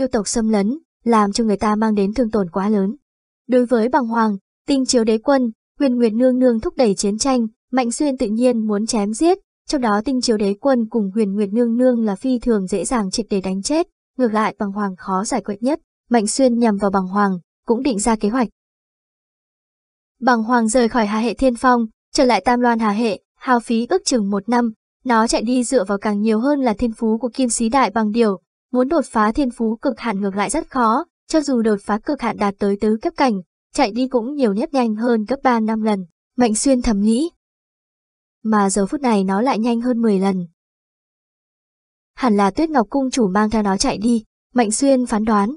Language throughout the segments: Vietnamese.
yêu tộc xâm lấn, làm cho người ta mang đến thương tổn quá lớn. Đối với bằng hoàng, tinh chiếu đế quân, huyền nguyệt nương nương thúc đẩy chiến tranh, mạnh xuyên tự nhiên muốn chém giết, trong đó tinh chiếu đế quân cùng huyền nguyệt nương nương là phi thường dễ dàng triệt để đánh chết, ngược lại bằng hoàng khó giải quyết nhất, mạnh xuyên nhầm vào bằng hoàng, cũng định ra kế hoạch. Bằng hoàng rời khỏi hà hệ thiên phong, trở lại tam loan hà hệ, hao phí ước chừng một năm, nó chạy đi dựa vào càng nhiều hơn là thiên phú của kim sĩ đại bằng điều, Muốn đột phá thiên phú cực hạn ngược lại rất khó, cho dù đột phá cực hạn đạt tới tứ cấp cảnh, chạy đi cũng nhiều nhất nhanh hơn gấp 3 năm lần, Mạnh Xuyên thầm nghĩ. Mà giờ phút này nó lại nhanh hơn 10 lần. Hẳn là Tuyết Ngọc Cung chủ mang theo nó chạy đi, Mạnh Xuyên phán đoán.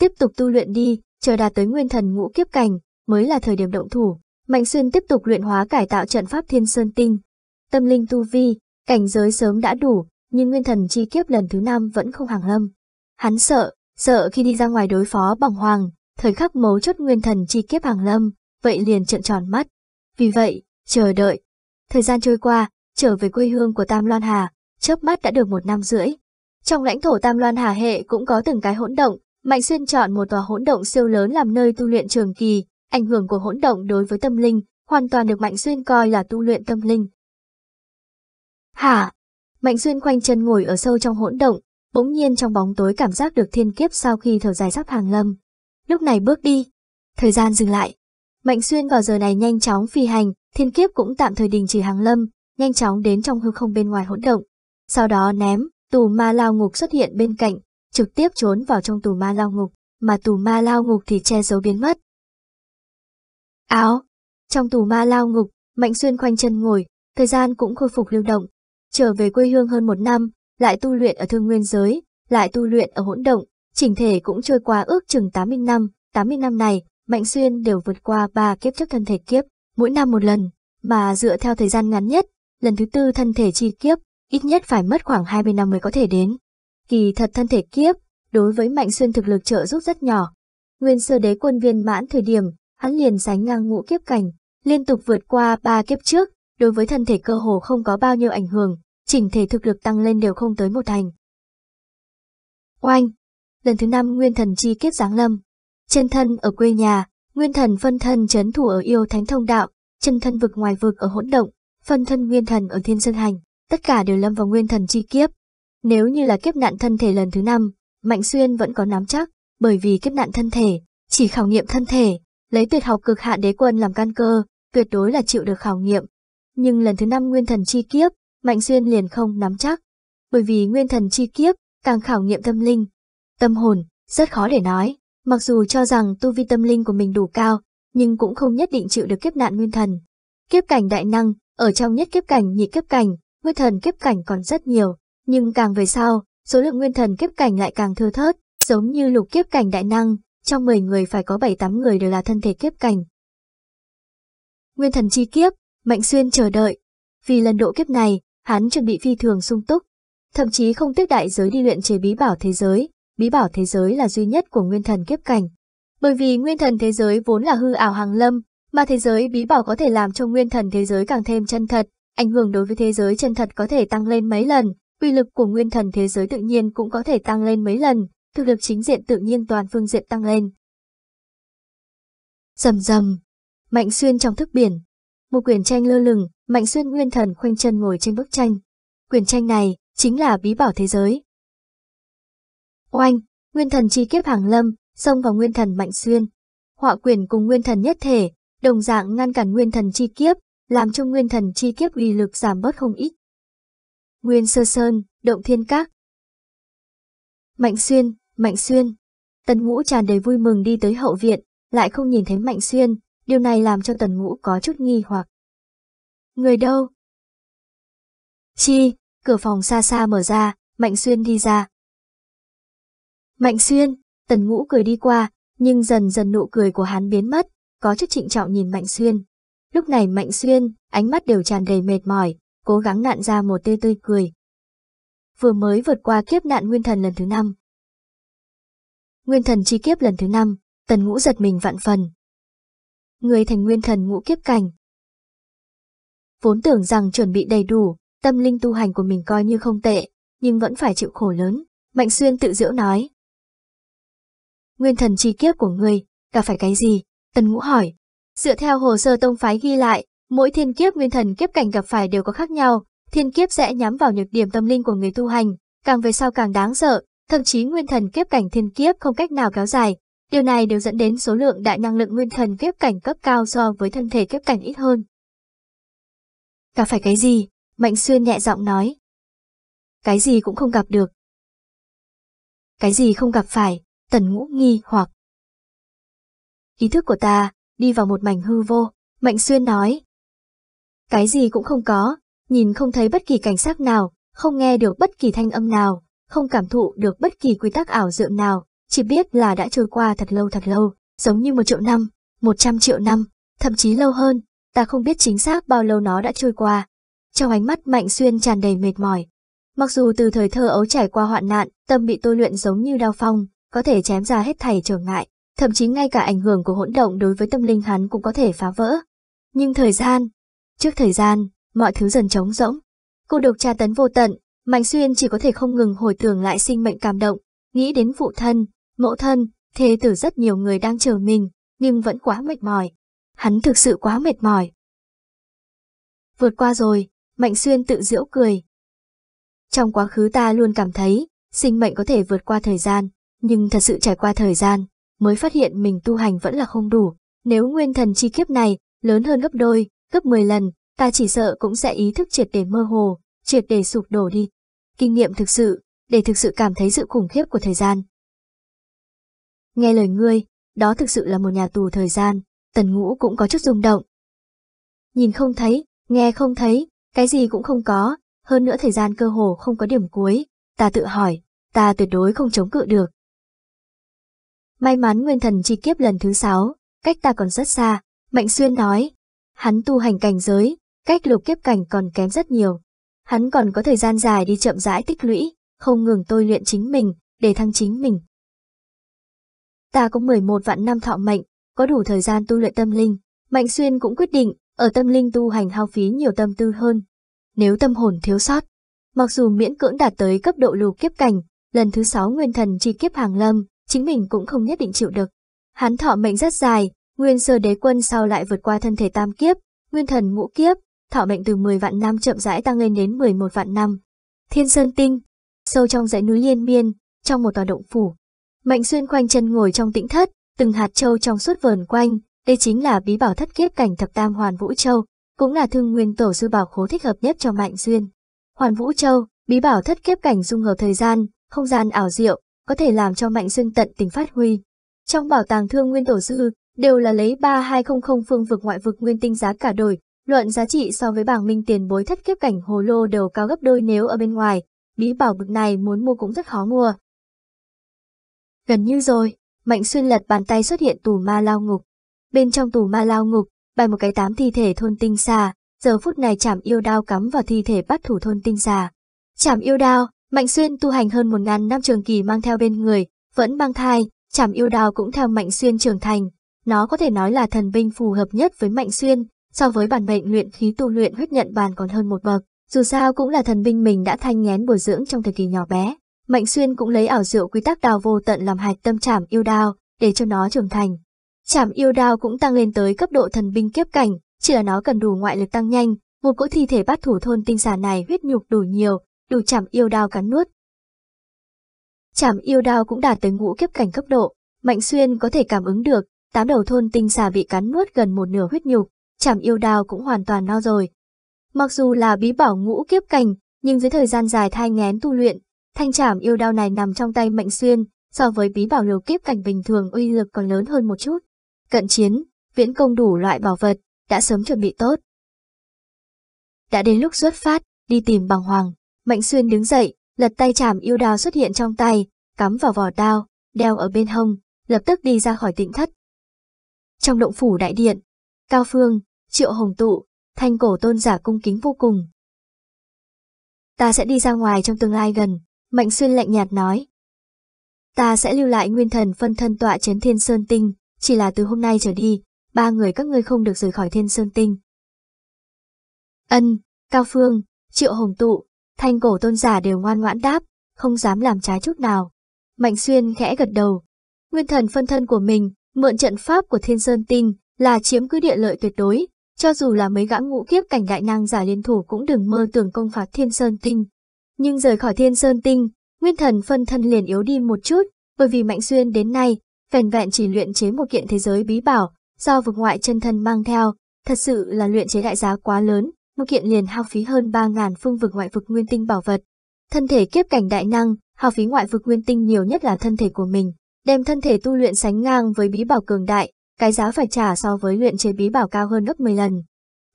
Tiếp tục tu luyện đi, chờ đạt tới nguyên thần ngũ kiếp cảnh, mới là thời điểm động thủ. Mạnh Xuyên tiếp tục luyện hóa cải tạo trận pháp thiên sơn tinh. Tâm linh tu vi, cảnh giới sớm đã đủ, nhưng nguyên thần chi kiếp lần thứ năm vẫn không hàng lâm. Hắn sợ, sợ khi đi ra ngoài đối phó bằng hoàng, thời khắc mấu chốt nguyên thần chi kiếp hàng lâm, vậy liền trợn tròn mắt. Vì vậy, chờ đợi. Thời gian trôi qua, trở về quê hương của Tam Loan Hà, chớp mắt đã được một năm rưỡi. Trong lãnh thổ Tam Loan Hà hệ cũng có từng cái hỗn động, Mạnh Xuyên chọn một tòa hỗn động siêu lớn làm nơi tu luyện trường kỳ, ảnh hưởng của hỗn động đối với tâm linh, hoàn toàn được Mạnh Xuyên coi là tu luyện tâm linh. Hả? Mạnh Xuyên khoanh chân ngồi ở sâu trong hỗn động, bỗng nhiên trong bóng tối cảm giác được thiên kiếp sau khi thở dài sắp hàng lâm. Lúc này bước đi, thời gian dừng lại. Mạnh Xuyên vào giờ này nhanh chóng phi hành, thiên kiếp cũng tạm thời đình chỉ hàng lâm, nhanh chóng đến trong hư không bên ngoài hỗn động. Sau đó ném, tù ma lao ngục xuất hiện bên cạnh, trực tiếp trốn vào trong tù ma lao ngục, mà tù ma lao ngục thì che giấu biến mất. Áo! Trong tù ma lao ngục, Mạnh Xuyên khoanh chân ngồi, thời gian cũng khôi phục lưu động, trở về quê hương hơn một năm, lại tu luyện ở thương nguyên giới, lại tu luyện ở hỗn động, chỉnh thể cũng trôi qua ước chừng 80 năm, 80 năm này, Mạnh Xuyên đều vượt qua ba kiếp trước thân thể kiếp, mỗi năm một lần, mà dựa theo thời gian ngắn nhất, lần thứ tư thân thể chi kiếp, ít nhất phải mất khoảng 20 năm mới có thể đến. Kỳ thật thân thể kiếp, đối với Mạnh Xuyên thực lực trợ giúp rất nhỏ. Nguyên sơ đế quân viên mãn thời điểm, hắn liền sánh ngang ngũ kiếp cảnh, liên tục vượt qua ba kiếp trước, đối với thân thể cơ hồ không có bao nhiêu ảnh hưởng, chỉnh thể thực lực tăng lên đều không tới một thành. Oanh! Lần thứ năm nguyên thần chi kiếp giáng lâm. Chân thân ở quê nhà, nguyên thần phân thân chấn thủ ở yêu thánh thông đạo, chân thân vực ngoài vực ở hỗn động, phân thân nguyên thần ở thiên sơn hành, tất cả đều lâm vào nguyên thần chi kiếp. Nếu như là kiếp nạn thân thể lần thứ năm, Mạnh Xuyên vẫn có nắm chắc, bởi vì kiếp nạn thân thể, chỉ khảo nghiệm thân thể, lấy tuyệt học cực hạn đế quân làm căn cơ, tuyệt đối là chịu được khảo nghiệm. Nhưng lần thứ năm nguyên thần chi kiếp, Mạnh Xuyên liền không nắm chắc, bởi vì nguyên thần chi kiếp càng khảo nghiệm tâm linh, tâm hồn, rất khó để nói, mặc dù cho rằng tu vi tâm linh của mình đủ cao, nhưng cũng không nhất định chịu được kiếp nạn nguyên thần. Kiếp cảnh đại năng, ở trong nhất kiếp cảnh nhị kiếp cảnh, nguyên thần kiếp cảnh còn rất nhiều, nhưng càng về sau, số lượng nguyên thần kiếp cảnh lại càng thưa thớt, giống như lục kiếp cảnh đại năng, trong 10 người phải có 7-8 người đều là thân thể kiếp cảnh. Nguyên thần chi kiếp, Mạnh Xuyên chờ đợi, vì lần độ kiếp này, hắn chuẩn bị phi thường sung túc, thậm chí không tiếc đại giới đi luyện chế bí bảo thế giới, bí bảo thế giới là duy nhất của nguyên thần kiếp cảnh. Bởi vì nguyên thần thế giới vốn là hư ảo hàng lâm, mà thế giới bí bảo có thể làm cho nguyên thần thế giới càng thêm chân thật, ảnh hưởng đối với thế giới chân thật có thể tăng lên mấy lần, uy lực của nguyên thần thế giới tự nhiên cũng có thể tăng lên mấy lần, thực lực chính diện tự nhiên toàn phương diện tăng lên. Dầm dầm, Mạnh Xuyên trong thức biển, một quyển tranh lơ lửng, Mạnh Xuyên Nguyên Thần khoanh chân ngồi trên bức tranh. Quyển tranh này chính là bí bảo thế giới. Oanh, Nguyên Thần chi kiếp hàng lâm, xông vào Nguyên Thần Mạnh Xuyên. Họa quyển cùng Nguyên Thần nhất thể, đồng dạng ngăn cản Nguyên Thần chi kiếp, làm cho Nguyên Thần chi kiếp uy lực giảm bớt không ít. Nguyên Sơ Sơn, Động Thiên Các. Mạnh Xuyên, Mạnh Xuyên. Tần Ngũ tràn đầy vui mừng đi tới hậu viện, lại không nhìn thấy Mạnh Xuyên, Điều này làm cho tần ngũ có chút nghi hoặc. Người đâu? Chi, cửa phòng xa xa mở ra, Mạnh Xuyên đi ra. Mạnh Xuyên, tần ngũ cười đi qua, nhưng dần dần nụ cười của hắn biến mất, có chút trịnh trọng nhìn Mạnh Xuyên. Lúc này Mạnh Xuyên, ánh mắt đều tràn đầy mệt mỏi, cố gắng nạn ra một tươi tươi cười. Vừa mới vượt qua kiếp nạn nguyên thần lần thứ năm. Nguyên thần chi kiếp lần thứ năm, tần ngũ giật mình vạn phần, người thành nguyên thần ngũ kiếp cảnh. Vốn tưởng rằng chuẩn bị đầy đủ, tâm linh tu hành của mình coi như không tệ, nhưng vẫn phải chịu khổ lớn, Mạnh Xuyên tự giễu nói. Nguyên thần chi kiếp của người, gặp phải cái gì? Tần Ngũ hỏi. Dựa theo hồ sơ tông phái ghi lại, mỗi thiên kiếp nguyên thần kiếp cảnh gặp phải đều có khác nhau, thiên kiếp sẽ nhắm vào nhược điểm tâm linh của người tu hành, càng về sau càng đáng sợ, thậm chí nguyên thần kiếp cảnh thiên kiếp không cách nào kéo dài, Điều này đều dẫn đến số lượng đại năng lượng nguyên thần kiếp cảnh cấp cao so với thân thể kiếp cảnh ít hơn. Gặp phải cái gì? Mạnh Xuyên nhẹ giọng nói. Cái gì cũng không gặp được. Cái gì không gặp phải, tần ngũ nghi hoặc. Ý thức của ta, đi vào một mảnh hư vô, Mạnh Xuyên nói. Cái gì cũng không có, nhìn không thấy bất kỳ cảnh sắc nào, không nghe được bất kỳ thanh âm nào, không cảm thụ được bất kỳ quy tắc ảo diệu nào, chỉ biết là đã trôi qua thật lâu thật lâu, giống như một triệu năm, một trăm triệu năm, thậm chí lâu hơn, ta không biết chính xác bao lâu nó đã trôi qua. Trong ánh mắt Mạnh Xuyên tràn đầy mệt mỏi. Mặc dù từ thời thơ ấu trải qua hoạn nạn, tâm bị tôi luyện giống như đao phong, có thể chém ra hết thảy trở ngại, thậm chí ngay cả ảnh hưởng của hỗn động đối với tâm linh hắn cũng có thể phá vỡ. Nhưng thời gian, trước thời gian, mọi thứ dần trống rỗng. Cô độc tra tấn vô tận, Mạnh Xuyên chỉ có thể không ngừng hồi tưởng lại sinh mệnh cảm động, nghĩ đến phụ thân, Mẫu thân, thế tử rất nhiều người đang chờ mình, nhưng vẫn quá mệt mỏi. Hắn thực sự quá mệt mỏi. Vượt qua rồi, Mạnh Xuyên tự giễu cười. Trong quá khứ ta luôn cảm thấy, sinh mệnh có thể vượt qua thời gian, nhưng thật sự trải qua thời gian, mới phát hiện mình tu hành vẫn là không đủ. Nếu nguyên thần chi kiếp này lớn hơn gấp đôi, gấp 10 lần, ta chỉ sợ cũng sẽ ý thức triệt để mơ hồ, triệt để sụp đổ đi. Kinh nghiệm thực sự, để thực sự cảm thấy sự khủng khiếp của thời gian, nghe lời ngươi, đó thực sự là một nhà tù thời gian, tần ngũ cũng có chút rung động. Nhìn không thấy, nghe không thấy, cái gì cũng không có, hơn nữa thời gian cơ hồ không có điểm cuối, ta tự hỏi, ta tuyệt đối không chống cự được. May mắn nguyên thần chi kiếp lần thứ sáu, cách ta còn rất xa, Mạnh Xuyên nói, hắn tu hành cảnh giới, cách lục kiếp cảnh còn kém rất nhiều. Hắn còn có thời gian dài đi chậm rãi tích lũy, không ngừng tôi luyện chính mình, để thăng chính mình, ta cũng 11 vạn năm thọ mệnh, có đủ thời gian tu luyện tâm linh. Mạnh Xuyên cũng quyết định, ở tâm linh tu hành hao phí nhiều tâm tư hơn. Nếu tâm hồn thiếu sót, mặc dù miễn cưỡng đạt tới cấp độ lù kiếp cảnh, lần thứ 6 nguyên thần chi kiếp hàng lâm, chính mình cũng không nhất định chịu được. Hắn thọ mệnh rất dài, nguyên sơ đế quân sau lại vượt qua thân thể tam kiếp, nguyên thần ngũ kiếp, thọ mệnh từ 10 vạn năm chậm rãi tăng lên đến 11 vạn năm. Thiên Sơn Tinh, sâu trong dãy núi liên miên, trong một tòa động phủ, Mạnh xuyên khoanh chân ngồi trong tĩnh thất, từng hạt châu trong suốt vờn quanh, đây chính là bí bảo thất kiếp cảnh thập tam hoàn vũ châu, cũng là thương nguyên tổ sư bảo khố thích hợp nhất cho Mạnh xuyên. Hoàn vũ châu, bí bảo thất kiếp cảnh dung hợp thời gian, không gian ảo diệu, có thể làm cho Mạnh xuyên tận tình phát huy. Trong bảo tàng thương nguyên tổ sư, đều là lấy 3200 phương vực ngoại vực nguyên tinh giá cả đổi, luận giá trị so với bảng minh tiền bối thất kiếp cảnh hồ lô đều cao gấp đôi nếu ở bên ngoài, bí bảo bực này muốn mua cũng rất khó mua. Gần như rồi, Mạnh Xuyên lật bàn tay xuất hiện tù ma lao ngục. Bên trong tù ma lao ngục, bày một cái tám thi thể thôn tinh xà, giờ phút này chảm yêu đao cắm vào thi thể bắt thủ thôn tinh xà. Chảm yêu đao, Mạnh Xuyên tu hành hơn một ngàn năm trường kỳ mang theo bên người, vẫn mang thai, chảm yêu đao cũng theo Mạnh Xuyên trưởng thành. Nó có thể nói là thần binh phù hợp nhất với Mạnh Xuyên, so với bản mệnh luyện khí tu luyện huyết nhận bàn còn hơn một bậc, dù sao cũng là thần binh mình đã thanh nghén bồi dưỡng trong thời kỳ nhỏ bé. Mạnh Xuyên cũng lấy ảo diệu quy tắc đào vô tận làm hạch tâm trảm yêu đao, để cho nó trưởng thành. Trảm yêu đao cũng tăng lên tới cấp độ thần binh kiếp cảnh, chỉ là nó cần đủ ngoại lực tăng nhanh, một cỗ thi thể bát thủ thôn tinh xà này huyết nhục đủ nhiều, đủ trảm yêu đao cắn nuốt. Trảm yêu đao cũng đạt tới ngũ kiếp cảnh cấp độ, Mạnh Xuyên có thể cảm ứng được, tám đầu thôn tinh xà bị cắn nuốt gần một nửa huyết nhục, trảm yêu đao cũng hoàn toàn no rồi. Mặc dù là bí bảo ngũ kiếp cảnh, nhưng dưới thời gian dài thai ngén tu luyện, Thanh trảm yêu đao này nằm trong tay Mạnh Xuyên, so với bí bảo liều kiếp cảnh bình thường uy lực còn lớn hơn một chút. Cận chiến, viễn công đủ loại bảo vật, đã sớm chuẩn bị tốt. Đã đến lúc xuất phát, đi tìm bằng hoàng, Mạnh Xuyên đứng dậy, lật tay chảm yêu đao xuất hiện trong tay, cắm vào vỏ đao, đeo ở bên hông, lập tức đi ra khỏi tịnh thất. Trong động phủ đại điện, Cao Phương, Triệu Hồng Tụ, Thanh Cổ Tôn giả cung kính vô cùng. Ta sẽ đi ra ngoài trong tương lai gần, Mạnh xuyên lạnh nhạt nói. Ta sẽ lưu lại nguyên thần phân thân tọa chấn thiên sơn tinh, chỉ là từ hôm nay trở đi, ba người các ngươi không được rời khỏi thiên sơn tinh. Ân, Cao Phương, Triệu Hồng Tụ, Thanh Cổ Tôn Giả đều ngoan ngoãn đáp, không dám làm trái chút nào. Mạnh xuyên khẽ gật đầu. Nguyên thần phân thân của mình, mượn trận pháp của thiên sơn tinh, là chiếm cứ địa lợi tuyệt đối, cho dù là mấy gã ngũ kiếp cảnh đại năng giả liên thủ cũng đừng mơ tưởng công phạt thiên sơn tinh, nhưng rời khỏi thiên sơn tinh, nguyên thần phân thân liền yếu đi một chút, bởi vì Mạnh Xuyên đến nay, vẻn vẹn chỉ luyện chế một kiện thế giới bí bảo, do vực ngoại chân thân mang theo, thật sự là luyện chế đại giá quá lớn, một kiện liền hao phí hơn ba ngàn phương vực ngoại vực nguyên tinh bảo vật. Thân thể kiếp cảnh đại năng, hao phí ngoại vực nguyên tinh nhiều nhất là thân thể của mình, đem thân thể tu luyện sánh ngang với bí bảo cường đại, cái giá phải trả so với luyện chế bí bảo cao hơn gấp 10 lần.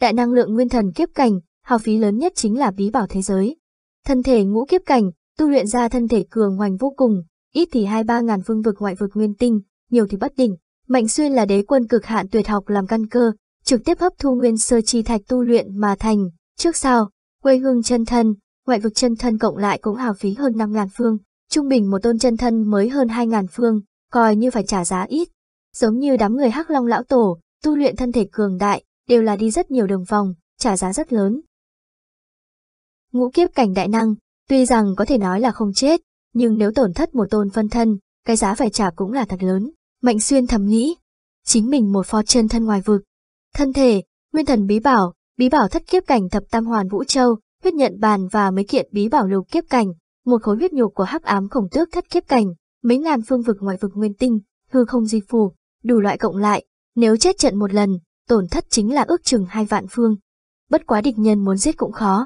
Đại năng lượng nguyên thần kiếp cảnh, hao phí lớn nhất chính là bí bảo thế giới. Thân thể ngũ kiếp cảnh, tu luyện ra thân thể cường hoành vô cùng, ít thì hai ba ngàn phương vực ngoại vực nguyên tinh, nhiều thì bất đỉnh. Mạnh xuyên là đế quân cực hạn tuyệt học làm căn cơ, trực tiếp hấp thu nguyên sơ chi thạch tu luyện mà thành, trước sau, quê hương chân thân, ngoại vực chân thân cộng lại cũng hào phí hơn năm ngàn phương, trung bình một tôn chân thân mới hơn hai ngàn phương, coi như phải trả giá ít. Giống như đám người hắc long lão tổ, tu luyện thân thể cường đại, đều là đi rất nhiều đường vòng, trả giá rất lớn. Ngũ kiếp cảnh đại năng, tuy rằng có thể nói là không chết, nhưng nếu tổn thất một tôn phân thân, cái giá phải trả cũng là thật lớn. Mạnh xuyên thầm nghĩ, chính mình một pho chân thân ngoài vực. Thân thể, nguyên thần bí bảo, bí bảo thất kiếp cảnh thập tam hoàn vũ châu, huyết nhận bàn và mấy kiện bí bảo lục kiếp cảnh, một khối huyết nhục của hắc ám khổng tước thất kiếp cảnh, mấy ngàn phương vực ngoài vực nguyên tinh, hư không di phù, đủ loại cộng lại, nếu chết trận một lần, tổn thất chính là ước chừng hai vạn phương. Bất quá địch nhân muốn giết cũng khó,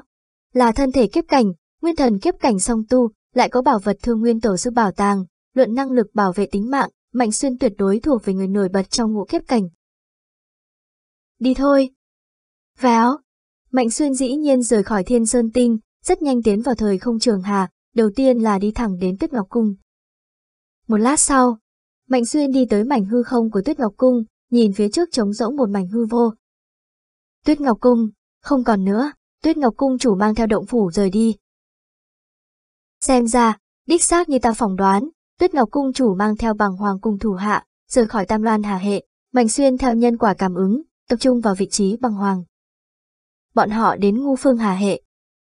là thân thể kiếp cảnh, nguyên thần kiếp cảnh song tu, lại có bảo vật thương nguyên tổ sư bảo tàng, luận năng lực bảo vệ tính mạng, Mạnh Xuyên tuyệt đối thuộc về người nổi bật trong ngũ kiếp cảnh. Đi thôi. Vào. Mạnh Xuyên dĩ nhiên rời khỏi Thiên Sơn Tinh, rất nhanh tiến vào thời không trường hà, đầu tiên là đi thẳng đến Tuyết Ngọc Cung. Một lát sau, Mạnh Xuyên đi tới mảnh hư không của Tuyết Ngọc Cung, nhìn phía trước trống rỗng một mảnh hư vô. Tuyết Ngọc Cung, không còn nữa. Tuyết Ngọc Cung chủ mang theo động phủ rời đi. Xem ra, đích xác như ta phỏng đoán, Tuyết Ngọc Cung chủ mang theo bằng hoàng cung thủ hạ, rời khỏi Tam Loan Hà Hệ, Mạnh Xuyên theo nhân quả cảm ứng, tập trung vào vị trí bằng hoàng. Bọn họ đến ngu phương Hà Hệ,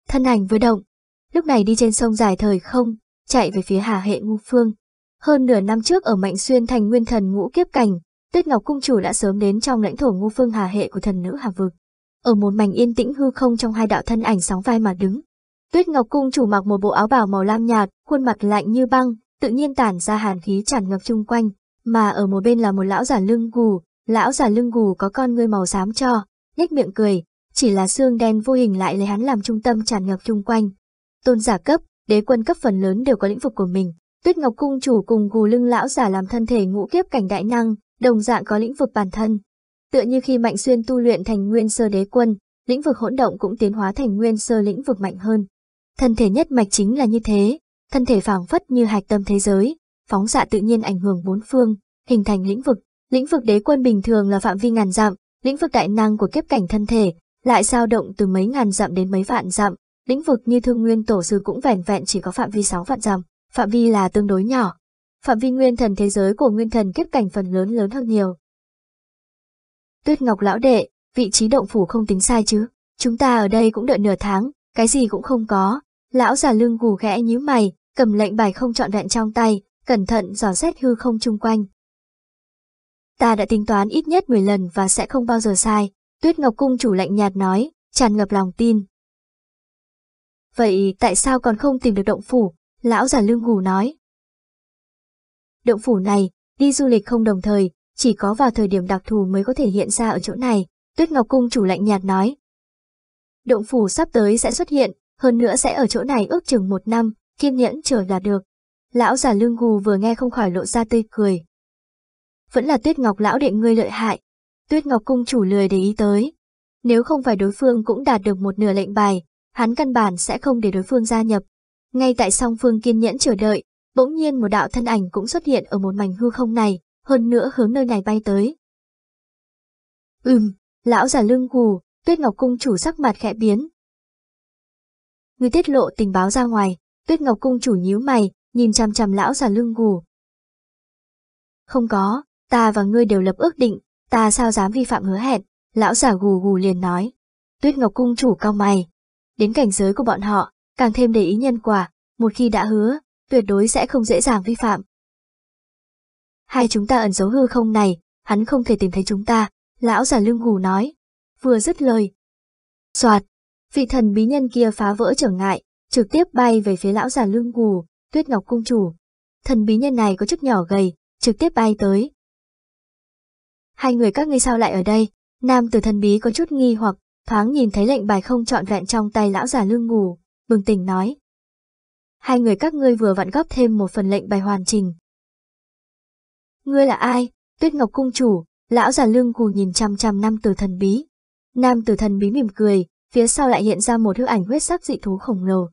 thân ảnh vừa động, lúc này đi trên sông dài thời không, chạy về phía Hà Hệ ngu phương. Hơn nửa năm trước ở Mạnh Xuyên thành nguyên thần ngũ kiếp cảnh, Tuyết Ngọc Cung chủ đã sớm đến trong lãnh thổ ngu phương Hà Hệ của thần nữ Hà Vực ở một mảnh yên tĩnh hư không trong hai đạo thân ảnh sóng vai mà đứng. Tuyết Ngọc cung chủ mặc một bộ áo bào màu lam nhạt, khuôn mặt lạnh như băng, tự nhiên tản ra hàn khí tràn ngập chung quanh, mà ở một bên là một lão giả lưng gù, lão giả lưng gù có con ngươi màu xám cho, nhếch miệng cười, chỉ là xương đen vô hình lại lấy hắn làm trung tâm tràn ngập chung quanh. Tôn giả cấp, đế quân cấp phần lớn đều có lĩnh vực của mình. Tuyết Ngọc cung chủ cùng gù lưng lão giả làm thân thể ngũ kiếp cảnh đại năng, đồng dạng có lĩnh vực bản thân, Tựa như khi Mạnh Xuyên tu luyện thành nguyên sơ đế quân, lĩnh vực hỗn động cũng tiến hóa thành nguyên sơ lĩnh vực mạnh hơn. Thân thể nhất mạch chính là như thế, thân thể phảng phất như hạch tâm thế giới, phóng xạ tự nhiên ảnh hưởng bốn phương, hình thành lĩnh vực. Lĩnh vực đế quân bình thường là phạm vi ngàn dặm, lĩnh vực đại năng của kiếp cảnh thân thể lại dao động từ mấy ngàn dặm đến mấy vạn dặm, lĩnh vực như thương nguyên tổ sư cũng vẻn vẹn chỉ có phạm vi sáu vạn dặm, phạm vi là tương đối nhỏ. Phạm vi nguyên thần thế giới của nguyên thần kiếp cảnh phần lớn lớn hơn nhiều, Tuyết Ngọc lão đệ, vị trí động phủ không tính sai chứ. Chúng ta ở đây cũng đợi nửa tháng, cái gì cũng không có. Lão già lưng gù ghẽ nhíu mày, cầm lệnh bài không trọn vẹn trong tay, cẩn thận dò xét hư không chung quanh. Ta đã tính toán ít nhất 10 lần và sẽ không bao giờ sai, Tuyết Ngọc Cung chủ lạnh nhạt nói, tràn ngập lòng tin. Vậy tại sao còn không tìm được động phủ? Lão già lương gù nói. Động phủ này, đi du lịch không đồng thời, chỉ có vào thời điểm đặc thù mới có thể hiện ra ở chỗ này, Tuyết Ngọc Cung chủ lạnh nhạt nói. Động phủ sắp tới sẽ xuất hiện, hơn nữa sẽ ở chỗ này ước chừng một năm, kiên nhẫn chờ là được. Lão già lương gù vừa nghe không khỏi lộ ra tươi cười. Vẫn là Tuyết Ngọc lão đệ ngươi lợi hại. Tuyết Ngọc Cung chủ lười để ý tới. Nếu không phải đối phương cũng đạt được một nửa lệnh bài, hắn căn bản sẽ không để đối phương gia nhập. Ngay tại song phương kiên nhẫn chờ đợi, bỗng nhiên một đạo thân ảnh cũng xuất hiện ở một mảnh hư không này, hơn nữa hướng nơi này bay tới. Ừm, lão già lưng gù, tuyết ngọc cung chủ sắc mặt khẽ biến. Người tiết lộ tình báo ra ngoài, tuyết ngọc cung chủ nhíu mày, nhìn chằm chằm lão già lưng gù. Không có, ta và ngươi đều lập ước định, ta sao dám vi phạm hứa hẹn, lão già gù gù liền nói. Tuyết ngọc cung chủ cao mày. Đến cảnh giới của bọn họ, càng thêm để ý nhân quả, một khi đã hứa, tuyệt đối sẽ không dễ dàng vi phạm. Hai chúng ta ẩn giấu hư không này, hắn không thể tìm thấy chúng ta, lão giả lưng hù nói. Vừa dứt lời. xoạt vị thần bí nhân kia phá vỡ trở ngại, trực tiếp bay về phía lão giả lưng hù, tuyết ngọc cung chủ. Thần bí nhân này có chức nhỏ gầy, trực tiếp bay tới. Hai người các ngươi sao lại ở đây? Nam tử thần bí có chút nghi hoặc, thoáng nhìn thấy lệnh bài không trọn vẹn trong tay lão giả lưng ngủ, bừng tỉnh nói. Hai người các ngươi vừa vặn góp thêm một phần lệnh bài hoàn chỉnh, Ngươi là ai? Tuyết Ngọc Cung Chủ, lão già lưng cù nhìn trăm trăm năm tử thần bí. Nam tử thần bí mỉm cười, phía sau lại hiện ra một hức ảnh huyết sắc dị thú khổng lồ.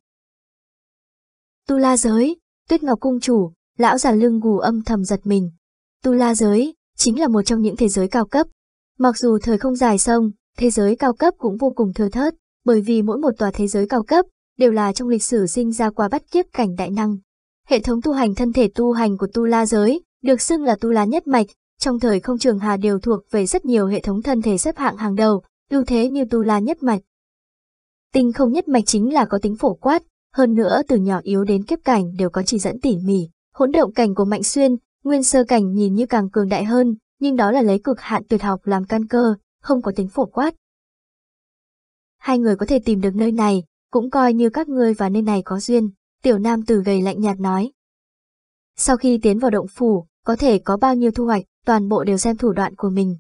Tu la giới, Tuyết Ngọc Cung Chủ, lão già lưng gù âm thầm giật mình. Tu la giới, chính là một trong những thế giới cao cấp. Mặc dù thời không dài sông, thế giới cao cấp cũng vô cùng thưa thớt, bởi vì mỗi một tòa thế giới cao cấp đều là trong lịch sử sinh ra qua bắt kiếp cảnh đại năng. Hệ thống tu hành thân thể tu hành của tu la giới được xưng là tu la nhất mạch, trong thời không trường hà đều thuộc về rất nhiều hệ thống thân thể xếp hạng hàng đầu, ưu thế như tu la nhất mạch. Tinh không nhất mạch chính là có tính phổ quát, hơn nữa từ nhỏ yếu đến kiếp cảnh đều có chỉ dẫn tỉ mỉ, hỗn động cảnh của Mạnh Xuyên, nguyên sơ cảnh nhìn như càng cường đại hơn, nhưng đó là lấy cực hạn tuyệt học làm căn cơ, không có tính phổ quát. Hai người có thể tìm được nơi này, cũng coi như các ngươi và nơi này có duyên, tiểu nam từ gầy lạnh nhạt nói. Sau khi tiến vào động phủ, có thể có bao nhiêu thu hoạch, toàn bộ đều xem thủ đoạn của mình.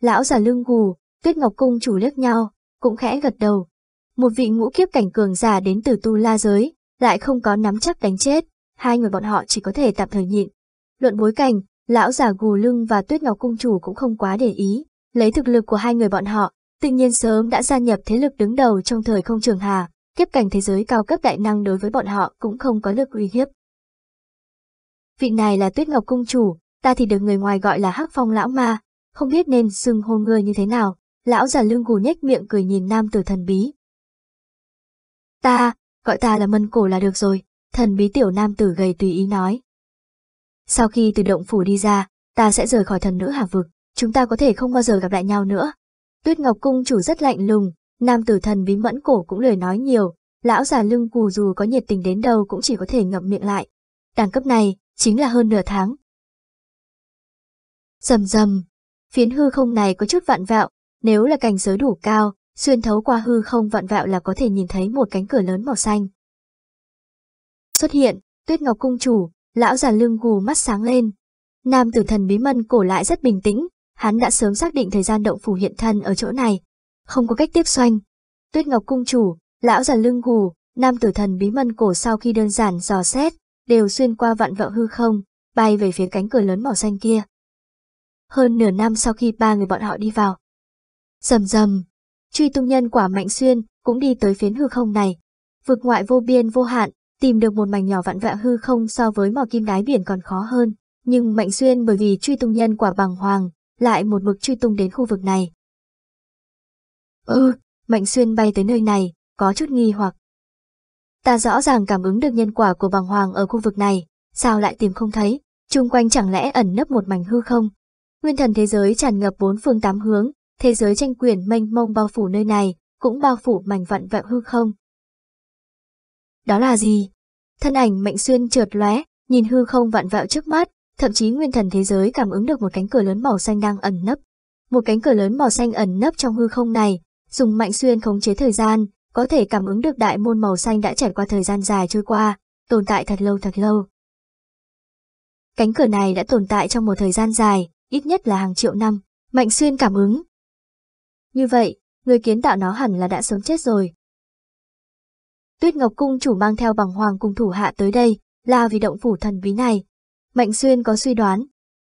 Lão giả lưng gù, tuyết ngọc cung chủ liếc nhau, cũng khẽ gật đầu. Một vị ngũ kiếp cảnh cường giả đến từ tu la giới, lại không có nắm chắc đánh chết, hai người bọn họ chỉ có thể tạm thời nhịn. Luận bối cảnh, lão giả gù lưng và tuyết ngọc cung chủ cũng không quá để ý, lấy thực lực của hai người bọn họ, tự nhiên sớm đã gia nhập thế lực đứng đầu trong thời không trường hà, kiếp cảnh thế giới cao cấp đại năng đối với bọn họ cũng không có lực uy hiếp vị này là Tuyết Ngọc Cung Chủ, ta thì được người ngoài gọi là Hắc Phong Lão Ma, không biết nên xưng hô ngươi như thế nào, lão già lưng gù nhếch miệng cười nhìn nam tử thần bí. Ta, gọi ta là mân cổ là được rồi, thần bí tiểu nam tử gầy tùy ý nói. Sau khi từ động phủ đi ra, ta sẽ rời khỏi thần nữ hà vực, chúng ta có thể không bao giờ gặp lại nhau nữa. Tuyết Ngọc Cung Chủ rất lạnh lùng, nam tử thần bí mẫn cổ cũng lời nói nhiều, lão già lưng cù dù có nhiệt tình đến đâu cũng chỉ có thể ngậm miệng lại. Đẳng cấp này, chính là hơn nửa tháng. Rầm rầm, phiến hư không này có chút vạn vẹo, nếu là cảnh giới đủ cao, xuyên thấu qua hư không vạn vẹo là có thể nhìn thấy một cánh cửa lớn màu xanh. Xuất hiện, Tuyết Ngọc Cung Chủ, lão già lưng gù mắt sáng lên. Nam tử thần bí mân cổ lại rất bình tĩnh, hắn đã sớm xác định thời gian động phủ hiện thân ở chỗ này. Không có cách tiếp xoanh. Tuyết Ngọc Cung Chủ, lão già lưng gù, nam tử thần bí mân cổ sau khi đơn giản dò xét, đều xuyên qua vạn vẹo hư không, bay về phía cánh cửa lớn màu xanh kia. Hơn nửa năm sau khi ba người bọn họ đi vào. Rầm rầm, truy tung nhân quả mạnh xuyên cũng đi tới phiến hư không này. vượt ngoại vô biên vô hạn, tìm được một mảnh nhỏ vạn vẹo hư không so với mỏ kim đái biển còn khó hơn. Nhưng Mạnh Xuyên bởi vì truy tung nhân quả bằng hoàng, lại một mực truy tung đến khu vực này. Ừ, Mạnh Xuyên bay tới nơi này, có chút nghi hoặc. Ta rõ ràng cảm ứng được nhân quả của bàng hoàng ở khu vực này, sao lại tìm không thấy, chung quanh chẳng lẽ ẩn nấp một mảnh hư không? Nguyên thần thế giới tràn ngập bốn phương tám hướng, thế giới tranh quyền mênh mông bao phủ nơi này, cũng bao phủ mảnh vặn vẹo hư không. Đó là gì? Thân ảnh mạnh xuyên trượt lóe, nhìn hư không vặn vẹo trước mắt, thậm chí nguyên thần thế giới cảm ứng được một cánh cửa lớn màu xanh đang ẩn nấp. Một cánh cửa lớn màu xanh ẩn nấp trong hư không này, dùng mạnh xuyên khống chế thời gian, có thể cảm ứng được đại môn màu xanh đã trải qua thời gian dài trôi qua, tồn tại thật lâu thật lâu. Cánh cửa này đã tồn tại trong một thời gian dài, ít nhất là hàng triệu năm, Mạnh Xuyên cảm ứng. Như vậy, người kiến tạo nó hẳn là đã sớm chết rồi. Tuyết Ngọc Cung chủ mang theo bằng hoàng cùng thủ hạ tới đây, là vì động phủ thần bí này. Mạnh Xuyên có suy đoán,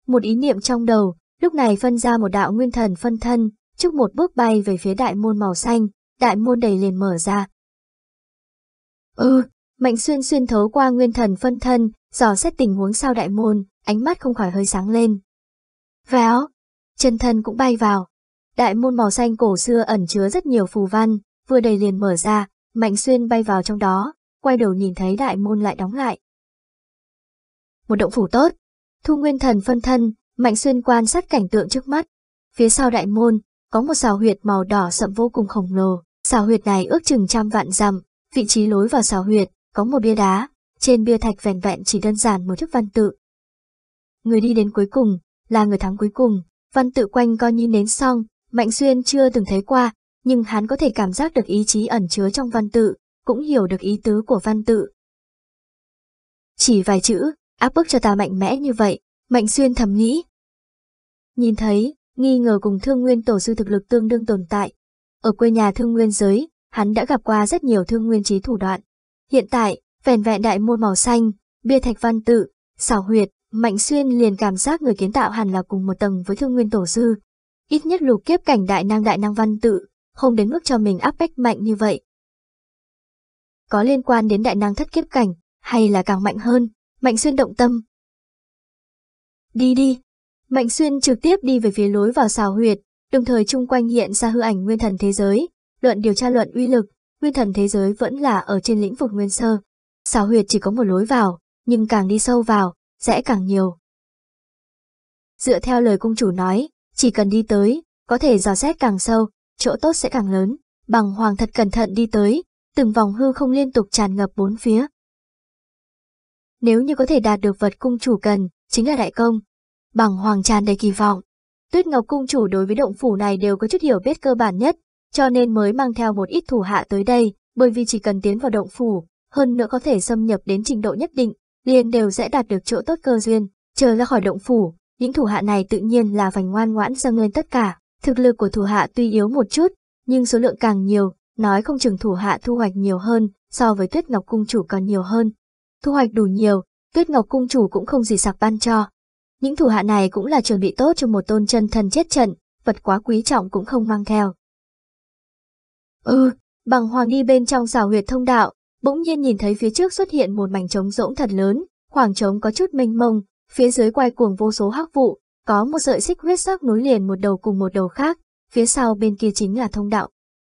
một ý niệm trong đầu, lúc này phân ra một đạo nguyên thần phân thân, chúc một bước bay về phía đại môn màu xanh, đại môn đầy liền mở ra. Ừ, Mạnh Xuyên xuyên thấu qua nguyên thần phân thân, dò xét tình huống sau đại môn, ánh mắt không khỏi hơi sáng lên. Véo, chân thân cũng bay vào. Đại môn màu xanh cổ xưa ẩn chứa rất nhiều phù văn, vừa đầy liền mở ra, Mạnh Xuyên bay vào trong đó, quay đầu nhìn thấy đại môn lại đóng lại. Một động phủ tốt, thu nguyên thần phân thân, Mạnh Xuyên quan sát cảnh tượng trước mắt. Phía sau đại môn, có một xào huyệt màu đỏ sậm vô cùng khổng lồ. Xào huyệt này ước chừng trăm vạn dặm, vị trí lối vào xào huyệt, có một bia đá, trên bia thạch vẹn vẹn chỉ đơn giản một thức văn tự. Người đi đến cuối cùng, là người thắng cuối cùng, văn tự quanh co như nến xong, Mạnh Xuyên chưa từng thấy qua, nhưng hắn có thể cảm giác được ý chí ẩn chứa trong văn tự, cũng hiểu được ý tứ của văn tự. Chỉ vài chữ, áp bức cho ta mạnh mẽ như vậy, Mạnh Xuyên thầm nghĩ. Nhìn thấy, nghi ngờ cùng thương nguyên tổ sư thực lực tương đương tồn tại. Ở quê nhà thương nguyên giới, hắn đã gặp qua rất nhiều thương nguyên trí thủ đoạn. Hiện tại, vẻn vẹn đại môn màu xanh, bia thạch văn tự, xảo huyệt, mạnh xuyên liền cảm giác người kiến tạo hẳn là cùng một tầng với thương nguyên tổ sư. Ít nhất lục kiếp cảnh đại năng đại năng văn tự, không đến mức cho mình áp bách mạnh như vậy. Có liên quan đến đại năng thất kiếp cảnh, hay là càng mạnh hơn, mạnh xuyên động tâm. Đi đi, Mạnh xuyên trực tiếp đi về phía lối vào xào huyệt, đồng thời chung quanh hiện ra hư ảnh nguyên thần thế giới, luận điều tra luận uy lực, nguyên thần thế giới vẫn là ở trên lĩnh vực nguyên sơ. Xào huyệt chỉ có một lối vào, nhưng càng đi sâu vào, sẽ càng nhiều. Dựa theo lời cung chủ nói, chỉ cần đi tới, có thể dò xét càng sâu, chỗ tốt sẽ càng lớn, bằng hoàng thật cẩn thận đi tới, từng vòng hư không liên tục tràn ngập bốn phía. Nếu như có thể đạt được vật cung chủ cần, chính là đại công, bằng hoàng tràn đầy kỳ vọng. Tuyết Ngọc Cung Chủ đối với động phủ này đều có chút hiểu biết cơ bản nhất, cho nên mới mang theo một ít thủ hạ tới đây, bởi vì chỉ cần tiến vào động phủ, hơn nữa có thể xâm nhập đến trình độ nhất định, liền đều sẽ đạt được chỗ tốt cơ duyên, chờ ra khỏi động phủ, những thủ hạ này tự nhiên là vành ngoan ngoãn dâng lên tất cả. Thực lực của thủ hạ tuy yếu một chút, nhưng số lượng càng nhiều, nói không chừng thủ hạ thu hoạch nhiều hơn so với Tuyết Ngọc Cung Chủ còn nhiều hơn. Thu hoạch đủ nhiều, Tuyết Ngọc Cung Chủ cũng không gì sạc ban cho, những thủ hạ này cũng là chuẩn bị tốt cho một tôn chân thần chết trận, vật quá quý trọng cũng không mang theo. Ừ, bằng hoàng đi bên trong xào huyệt thông đạo, bỗng nhiên nhìn thấy phía trước xuất hiện một mảnh trống rỗng thật lớn, khoảng trống có chút mênh mông, phía dưới quay cuồng vô số hắc vụ, có một sợi xích huyết sắc nối liền một đầu cùng một đầu khác, phía sau bên kia chính là thông đạo.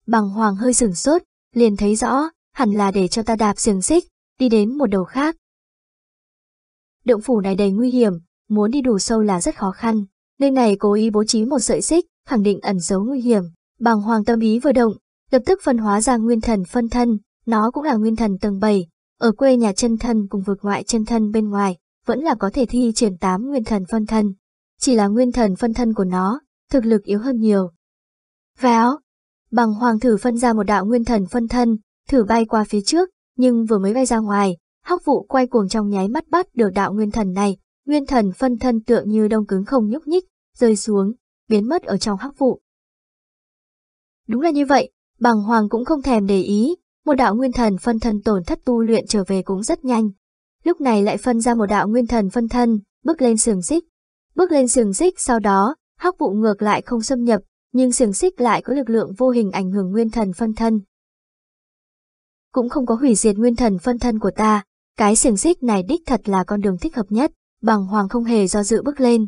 Bằng hoàng hơi sửng sốt, liền thấy rõ, hẳn là để cho ta đạp xiềng xích, đi đến một đầu khác. Động phủ này đầy nguy hiểm, muốn đi đủ sâu là rất khó khăn. Nơi này cố ý bố trí một sợi xích, khẳng định ẩn giấu nguy hiểm. Bàng hoàng tâm ý vừa động, lập tức phân hóa ra nguyên thần phân thân, nó cũng là nguyên thần tầng 7. Ở quê nhà chân thân cùng vực ngoại chân thân bên ngoài, vẫn là có thể thi triển 8 nguyên thần phân thân. Chỉ là nguyên thần phân thân của nó, thực lực yếu hơn nhiều. Véo! bàng hoàng thử phân ra một đạo nguyên thần phân thân, thử bay qua phía trước, nhưng vừa mới bay ra ngoài, hắc vụ quay cuồng trong nháy mắt bắt được đạo nguyên thần này, Nguyên thần phân thân tựa như đông cứng không nhúc nhích, rơi xuống, biến mất ở trong hắc vụ. Đúng là như vậy, bằng hoàng cũng không thèm để ý, một đạo nguyên thần phân thân tổn thất tu luyện trở về cũng rất nhanh. Lúc này lại phân ra một đạo nguyên thần phân thân, bước lên sườn xích. Bước lên sườn xích sau đó, hắc vụ ngược lại không xâm nhập, nhưng sườn xích lại có lực lượng vô hình ảnh hưởng nguyên thần phân thân. Cũng không có hủy diệt nguyên thần phân thân của ta, cái sườn xích này đích thật là con đường thích hợp nhất bằng hoàng không hề do dự bước lên.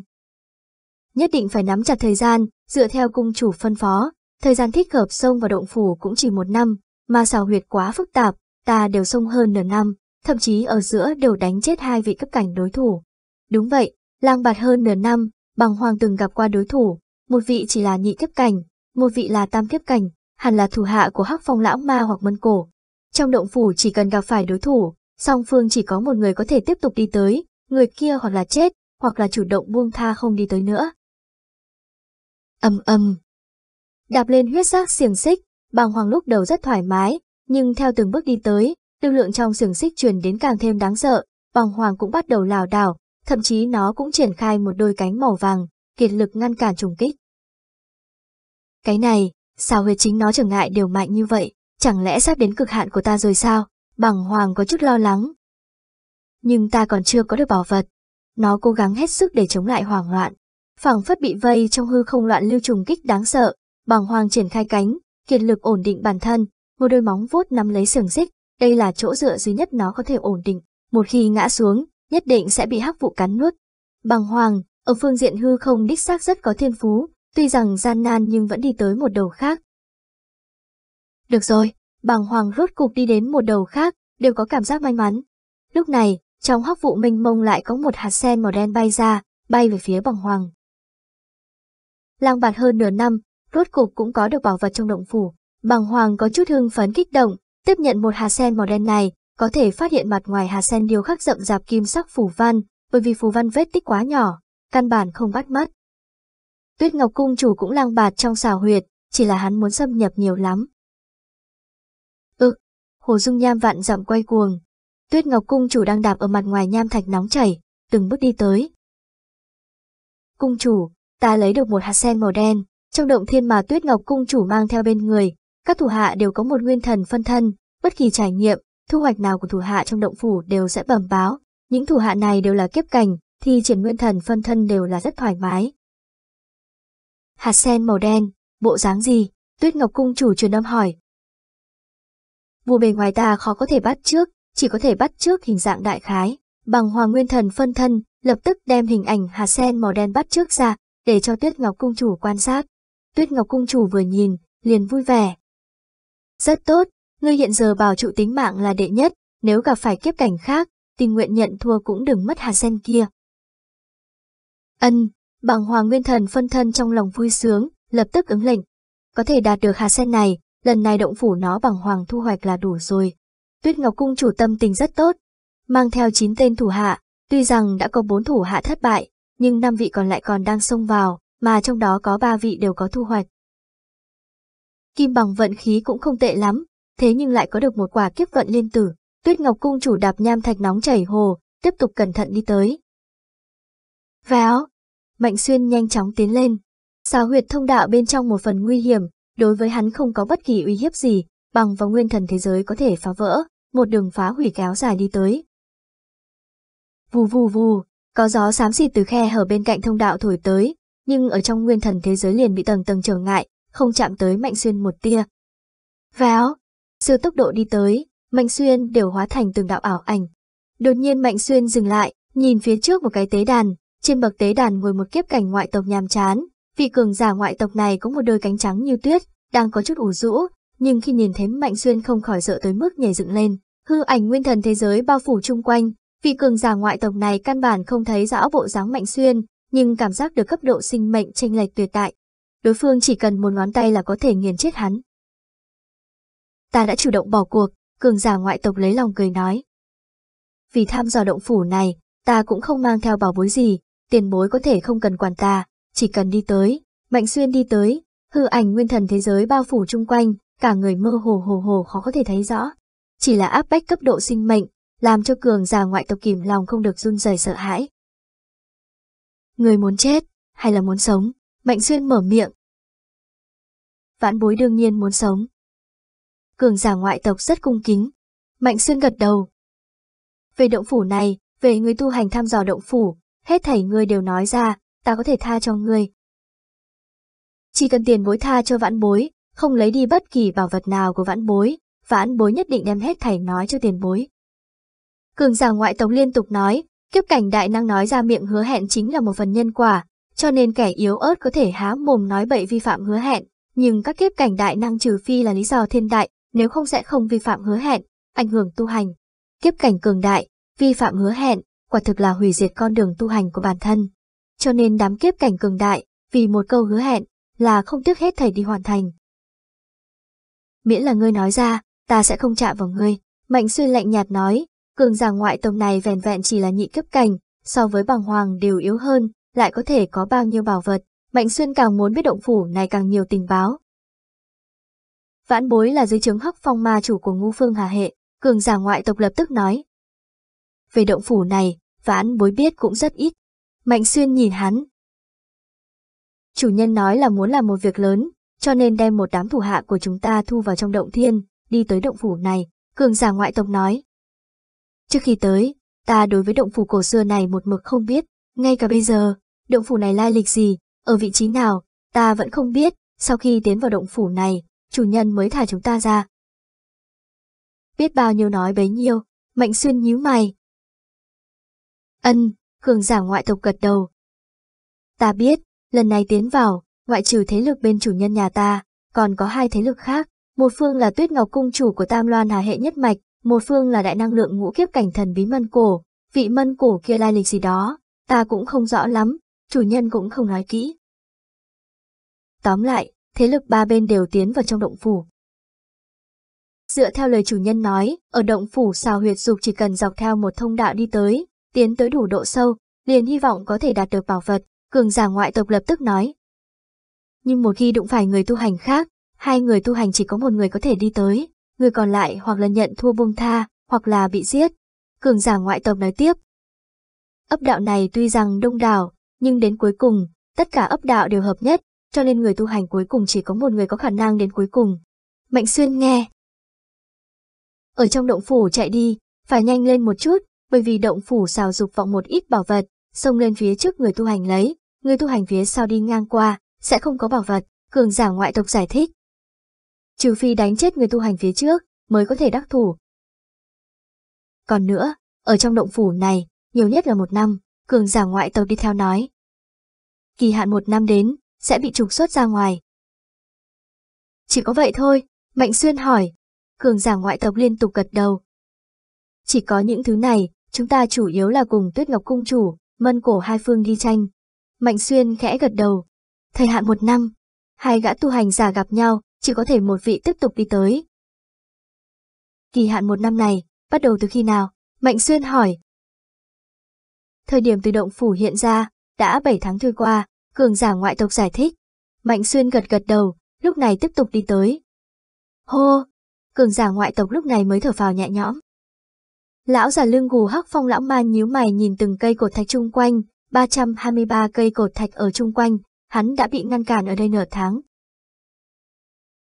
Nhất định phải nắm chặt thời gian, dựa theo cung chủ phân phó, thời gian thích hợp sông vào động phủ cũng chỉ một năm, mà xào huyệt quá phức tạp, ta đều sông hơn nửa năm, thậm chí ở giữa đều đánh chết hai vị cấp cảnh đối thủ. Đúng vậy, lang bạt hơn nửa năm, bằng hoàng từng gặp qua đối thủ, một vị chỉ là nhị cấp cảnh, một vị là tam cấp cảnh, hẳn là thủ hạ của hắc phong lão ma hoặc mân cổ. Trong động phủ chỉ cần gặp phải đối thủ, song phương chỉ có một người có thể tiếp tục đi tới, người kia hoặc là chết, hoặc là chủ động buông tha không đi tới nữa. Âm âm. Đạp lên huyết giác xiềng xích, bàng hoàng lúc đầu rất thoải mái, nhưng theo từng bước đi tới, lưu lượng trong xiềng xích truyền đến càng thêm đáng sợ, bàng hoàng cũng bắt đầu lảo đảo, thậm chí nó cũng triển khai một đôi cánh màu vàng, kiệt lực ngăn cản trùng kích. Cái này, sao huyệt chính nó trở ngại đều mạnh như vậy, chẳng lẽ sắp đến cực hạn của ta rồi sao? bàng hoàng có chút lo lắng, nhưng ta còn chưa có được bảo vật. Nó cố gắng hết sức để chống lại hoảng loạn, phẳng phất bị vây trong hư không loạn lưu trùng kích đáng sợ, bằng hoàng triển khai cánh, kiệt lực ổn định bản thân, một đôi móng vuốt nắm lấy sừng xích, đây là chỗ dựa duy nhất nó có thể ổn định, một khi ngã xuống, nhất định sẽ bị hắc vụ cắn nuốt. Bằng hoàng, ở phương diện hư không đích xác rất có thiên phú, tuy rằng gian nan nhưng vẫn đi tới một đầu khác. Được rồi, bằng hoàng rốt cục đi đến một đầu khác, đều có cảm giác may mắn. Lúc này, trong hắc vụ mênh mông lại có một hạt sen màu đen bay ra, bay về phía bằng hoàng. Lang bạt hơn nửa năm, rốt cục cũng có được bảo vật trong động phủ. Bằng hoàng có chút hưng phấn kích động, tiếp nhận một hạt sen màu đen này, có thể phát hiện mặt ngoài hạt sen điều khắc rậm rạp kim sắc phủ văn, bởi vì phủ văn vết tích quá nhỏ, căn bản không bắt mắt. Tuyết Ngọc cung chủ cũng lang bạt trong xào huyệt, chỉ là hắn muốn xâm nhập nhiều lắm. Ừ, Hồ Dung Nham vạn dặm quay cuồng, Tuyết Ngọc cung chủ đang đạp ở mặt ngoài nham thạch nóng chảy, từng bước đi tới. Cung chủ, ta lấy được một hạt sen màu đen, trong động thiên mà Tuyết Ngọc cung chủ mang theo bên người, các thủ hạ đều có một nguyên thần phân thân, bất kỳ trải nghiệm, thu hoạch nào của thủ hạ trong động phủ đều sẽ bẩm báo, những thủ hạ này đều là kiếp cảnh, thì triển nguyên thần phân thân đều là rất thoải mái. Hạt sen màu đen, bộ dáng gì? Tuyết Ngọc cung chủ truyền âm hỏi. Vua bề ngoài ta khó có thể bắt trước, chỉ có thể bắt trước hình dạng đại khái. Bằng hòa nguyên thần phân thân, lập tức đem hình ảnh hạt sen màu đen bắt trước ra, để cho Tuyết Ngọc Cung Chủ quan sát. Tuyết Ngọc Cung Chủ vừa nhìn, liền vui vẻ. Rất tốt, ngươi hiện giờ bảo trụ tính mạng là đệ nhất, nếu gặp phải kiếp cảnh khác, tình nguyện nhận thua cũng đừng mất hạt sen kia. Ân, bằng hòa nguyên thần phân thân trong lòng vui sướng, lập tức ứng lệnh. Có thể đạt được hạt sen này, lần này động phủ nó bằng hoàng thu hoạch là đủ rồi. Tuyết Ngọc Cung chủ tâm tình rất tốt, mang theo 9 tên thủ hạ, tuy rằng đã có 4 thủ hạ thất bại, nhưng 5 vị còn lại còn đang xông vào, mà trong đó có 3 vị đều có thu hoạch. Kim bằng vận khí cũng không tệ lắm, thế nhưng lại có được một quả kiếp vận liên tử, Tuyết Ngọc Cung chủ đạp nham thạch nóng chảy hồ, tiếp tục cẩn thận đi tới. Véo, Mạnh Xuyên nhanh chóng tiến lên, xào huyệt thông đạo bên trong một phần nguy hiểm, đối với hắn không có bất kỳ uy hiếp gì, bằng và nguyên thần thế giới có thể phá vỡ, một đường phá hủy kéo dài đi tới. Vù vù vù, có gió xám xịt từ khe hở bên cạnh thông đạo thổi tới, nhưng ở trong nguyên thần thế giới liền bị tầng tầng trở ngại, không chạm tới Mạnh Xuyên một tia. Váo, siêu tốc độ đi tới, Mạnh Xuyên đều hóa thành từng đạo ảo ảnh. Đột nhiên Mạnh Xuyên dừng lại, nhìn phía trước một cái tế đàn, trên bậc tế đàn ngồi một kiếp cảnh ngoại tộc nhàm chán, vị cường giả ngoại tộc này có một đôi cánh trắng như tuyết, đang có chút ủ rũ, nhưng khi nhìn thấy Mạnh Xuyên không khỏi sợ tới mức nhảy dựng lên. Hư ảnh nguyên thần thế giới bao phủ chung quanh, vì cường giả ngoại tộc này căn bản không thấy rõ bộ dáng Mạnh Xuyên, nhưng cảm giác được cấp độ sinh mệnh chênh lệch tuyệt tại. Đối phương chỉ cần một ngón tay là có thể nghiền chết hắn. Ta đã chủ động bỏ cuộc, cường giả ngoại tộc lấy lòng cười nói. Vì tham dò động phủ này, ta cũng không mang theo bảo bối gì, tiền bối có thể không cần quản ta, chỉ cần đi tới, Mạnh Xuyên đi tới, hư ảnh nguyên thần thế giới bao phủ chung quanh, cả người mơ hồ hồ hồ khó có thể thấy rõ. Chỉ là áp bách cấp độ sinh mệnh, làm cho cường già ngoại tộc kìm lòng không được run rẩy sợ hãi. Người muốn chết, hay là muốn sống? Mạnh Xuyên mở miệng. Vãn bối đương nhiên muốn sống. Cường giả ngoại tộc rất cung kính. Mạnh Xuyên gật đầu. Về động phủ này, về người tu hành thăm dò động phủ, hết thảy ngươi đều nói ra, ta có thể tha cho ngươi. Chỉ cần tiền bối tha cho vãn bối, không lấy đi bất kỳ bảo vật nào của vãn bối, vãn bối nhất định đem hết thảy nói cho tiền bối. Cường giả ngoại tống liên tục nói, kiếp cảnh đại năng nói ra miệng hứa hẹn chính là một phần nhân quả, cho nên kẻ yếu ớt có thể há mồm nói bậy vi phạm hứa hẹn, nhưng các kiếp cảnh đại năng trừ phi là lý do thiên đại, nếu không sẽ không vi phạm hứa hẹn, ảnh hưởng tu hành. Kiếp cảnh cường đại, vi phạm hứa hẹn, quả thực là hủy diệt con đường tu hành của bản thân. Cho nên đám kiếp cảnh cường đại, vì một câu hứa hẹn, là không tiếc hết thảy đi hoàn thành miễn là ngươi nói ra, ta sẽ không chạm vào ngươi. Mạnh xuyên lạnh nhạt nói, cường giả ngoại tông này vẻn vẹn chỉ là nhị cấp cảnh, so với bằng hoàng đều yếu hơn, lại có thể có bao nhiêu bảo vật. Mạnh xuyên càng muốn biết động phủ này càng nhiều tình báo. Vãn bối là dưới trướng hắc phong ma chủ của ngu phương hà hệ, cường giả ngoại tộc lập tức nói. Về động phủ này, vãn bối biết cũng rất ít. Mạnh xuyên nhìn hắn. Chủ nhân nói là muốn làm một việc lớn, cho nên đem một đám thủ hạ của chúng ta thu vào trong động thiên, đi tới động phủ này, cường giả ngoại tộc nói. Trước khi tới, ta đối với động phủ cổ xưa này một mực không biết, ngay cả bây giờ, động phủ này lai lịch gì, ở vị trí nào, ta vẫn không biết, sau khi tiến vào động phủ này, chủ nhân mới thả chúng ta ra. Biết bao nhiêu nói bấy nhiêu, Mạnh Xuyên nhíu mày. Ân, cường giả ngoại tộc gật đầu. Ta biết, lần này tiến vào, ngoại trừ thế lực bên chủ nhân nhà ta, còn có hai thế lực khác, một phương là Tuyết Ngọc cung chủ của Tam Loan Hà hệ nhất mạch, một phương là đại năng lượng ngũ kiếp cảnh thần bí mân cổ, vị mân cổ kia lai lịch gì đó, ta cũng không rõ lắm, chủ nhân cũng không nói kỹ. Tóm lại, thế lực ba bên đều tiến vào trong động phủ. Dựa theo lời chủ nhân nói, ở động phủ xào huyệt dục chỉ cần dọc theo một thông đạo đi tới, tiến tới đủ độ sâu, liền hy vọng có thể đạt được bảo vật, cường giả ngoại tộc lập tức nói nhưng một khi đụng phải người tu hành khác, hai người tu hành chỉ có một người có thể đi tới, người còn lại hoặc là nhận thua buông tha, hoặc là bị giết. Cường giả ngoại tộc nói tiếp. Ấp đạo này tuy rằng đông đảo, nhưng đến cuối cùng, tất cả ấp đạo đều hợp nhất, cho nên người tu hành cuối cùng chỉ có một người có khả năng đến cuối cùng. Mạnh xuyên nghe. Ở trong động phủ chạy đi, phải nhanh lên một chút, bởi vì động phủ xào dục vọng một ít bảo vật, xông lên phía trước người tu hành lấy, người tu hành phía sau đi ngang qua, sẽ không có bảo vật, cường giả ngoại tộc giải thích. Trừ phi đánh chết người tu hành phía trước, mới có thể đắc thủ. Còn nữa, ở trong động phủ này, nhiều nhất là một năm, cường giả ngoại tộc đi theo nói. Kỳ hạn một năm đến, sẽ bị trục xuất ra ngoài. Chỉ có vậy thôi, Mạnh Xuyên hỏi. Cường giả ngoại tộc liên tục gật đầu. Chỉ có những thứ này, chúng ta chủ yếu là cùng Tuyết Ngọc Cung Chủ, Mân Cổ hai phương đi tranh. Mạnh Xuyên khẽ gật đầu, thời hạn một năm, hai gã tu hành giả gặp nhau, chỉ có thể một vị tiếp tục đi tới. Kỳ hạn một năm này, bắt đầu từ khi nào? Mạnh Xuyên hỏi. Thời điểm từ động phủ hiện ra, đã 7 tháng trôi qua, cường giả ngoại tộc giải thích. Mạnh Xuyên gật gật đầu, lúc này tiếp tục đi tới. Hô! Cường giả ngoại tộc lúc này mới thở vào nhẹ nhõm. Lão giả lưng gù hắc phong lão man nhíu mày nhìn từng cây cột thạch chung quanh, 323 cây cột thạch ở chung quanh, hắn đã bị ngăn cản ở đây nửa tháng.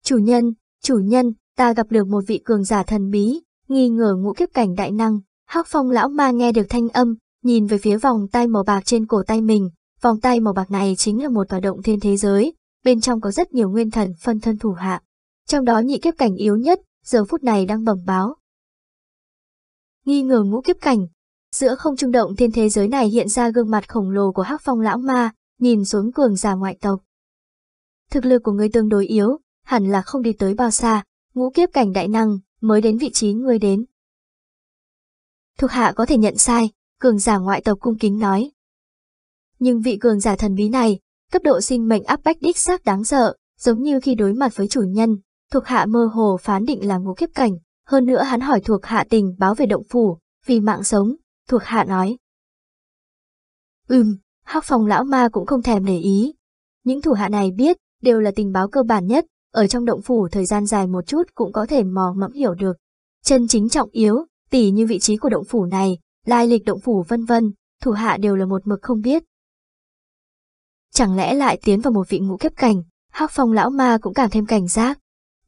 Chủ nhân, chủ nhân, ta gặp được một vị cường giả thần bí, nghi ngờ ngũ kiếp cảnh đại năng, hắc phong lão ma nghe được thanh âm, nhìn về phía vòng tay màu bạc trên cổ tay mình, vòng tay màu bạc này chính là một tòa động thiên thế giới, bên trong có rất nhiều nguyên thần phân thân thủ hạ. Trong đó nhị kiếp cảnh yếu nhất, giờ phút này đang bẩm báo. Nghi ngờ ngũ kiếp cảnh, giữa không trung động thiên thế giới này hiện ra gương mặt khổng lồ của hắc phong lão ma, nhìn xuống cường giả ngoại tộc. Thực lực của người tương đối yếu, hẳn là không đi tới bao xa, ngũ kiếp cảnh đại năng mới đến vị trí người đến. Thuộc hạ có thể nhận sai, cường giả ngoại tộc cung kính nói. Nhưng vị cường giả thần bí này, cấp độ sinh mệnh áp bách đích xác đáng sợ, giống như khi đối mặt với chủ nhân, thuộc hạ mơ hồ phán định là ngũ kiếp cảnh, hơn nữa hắn hỏi thuộc hạ tình báo về động phủ, vì mạng sống, thuộc hạ nói. Ừm, hắc phòng lão ma cũng không thèm để ý. Những thủ hạ này biết, đều là tình báo cơ bản nhất, ở trong động phủ thời gian dài một chút cũng có thể mò mẫm hiểu được. Chân chính trọng yếu, tỉ như vị trí của động phủ này, lai lịch động phủ vân vân, thủ hạ đều là một mực không biết. Chẳng lẽ lại tiến vào một vị ngũ kiếp cảnh, hắc phong lão ma cũng càng thêm cảnh giác.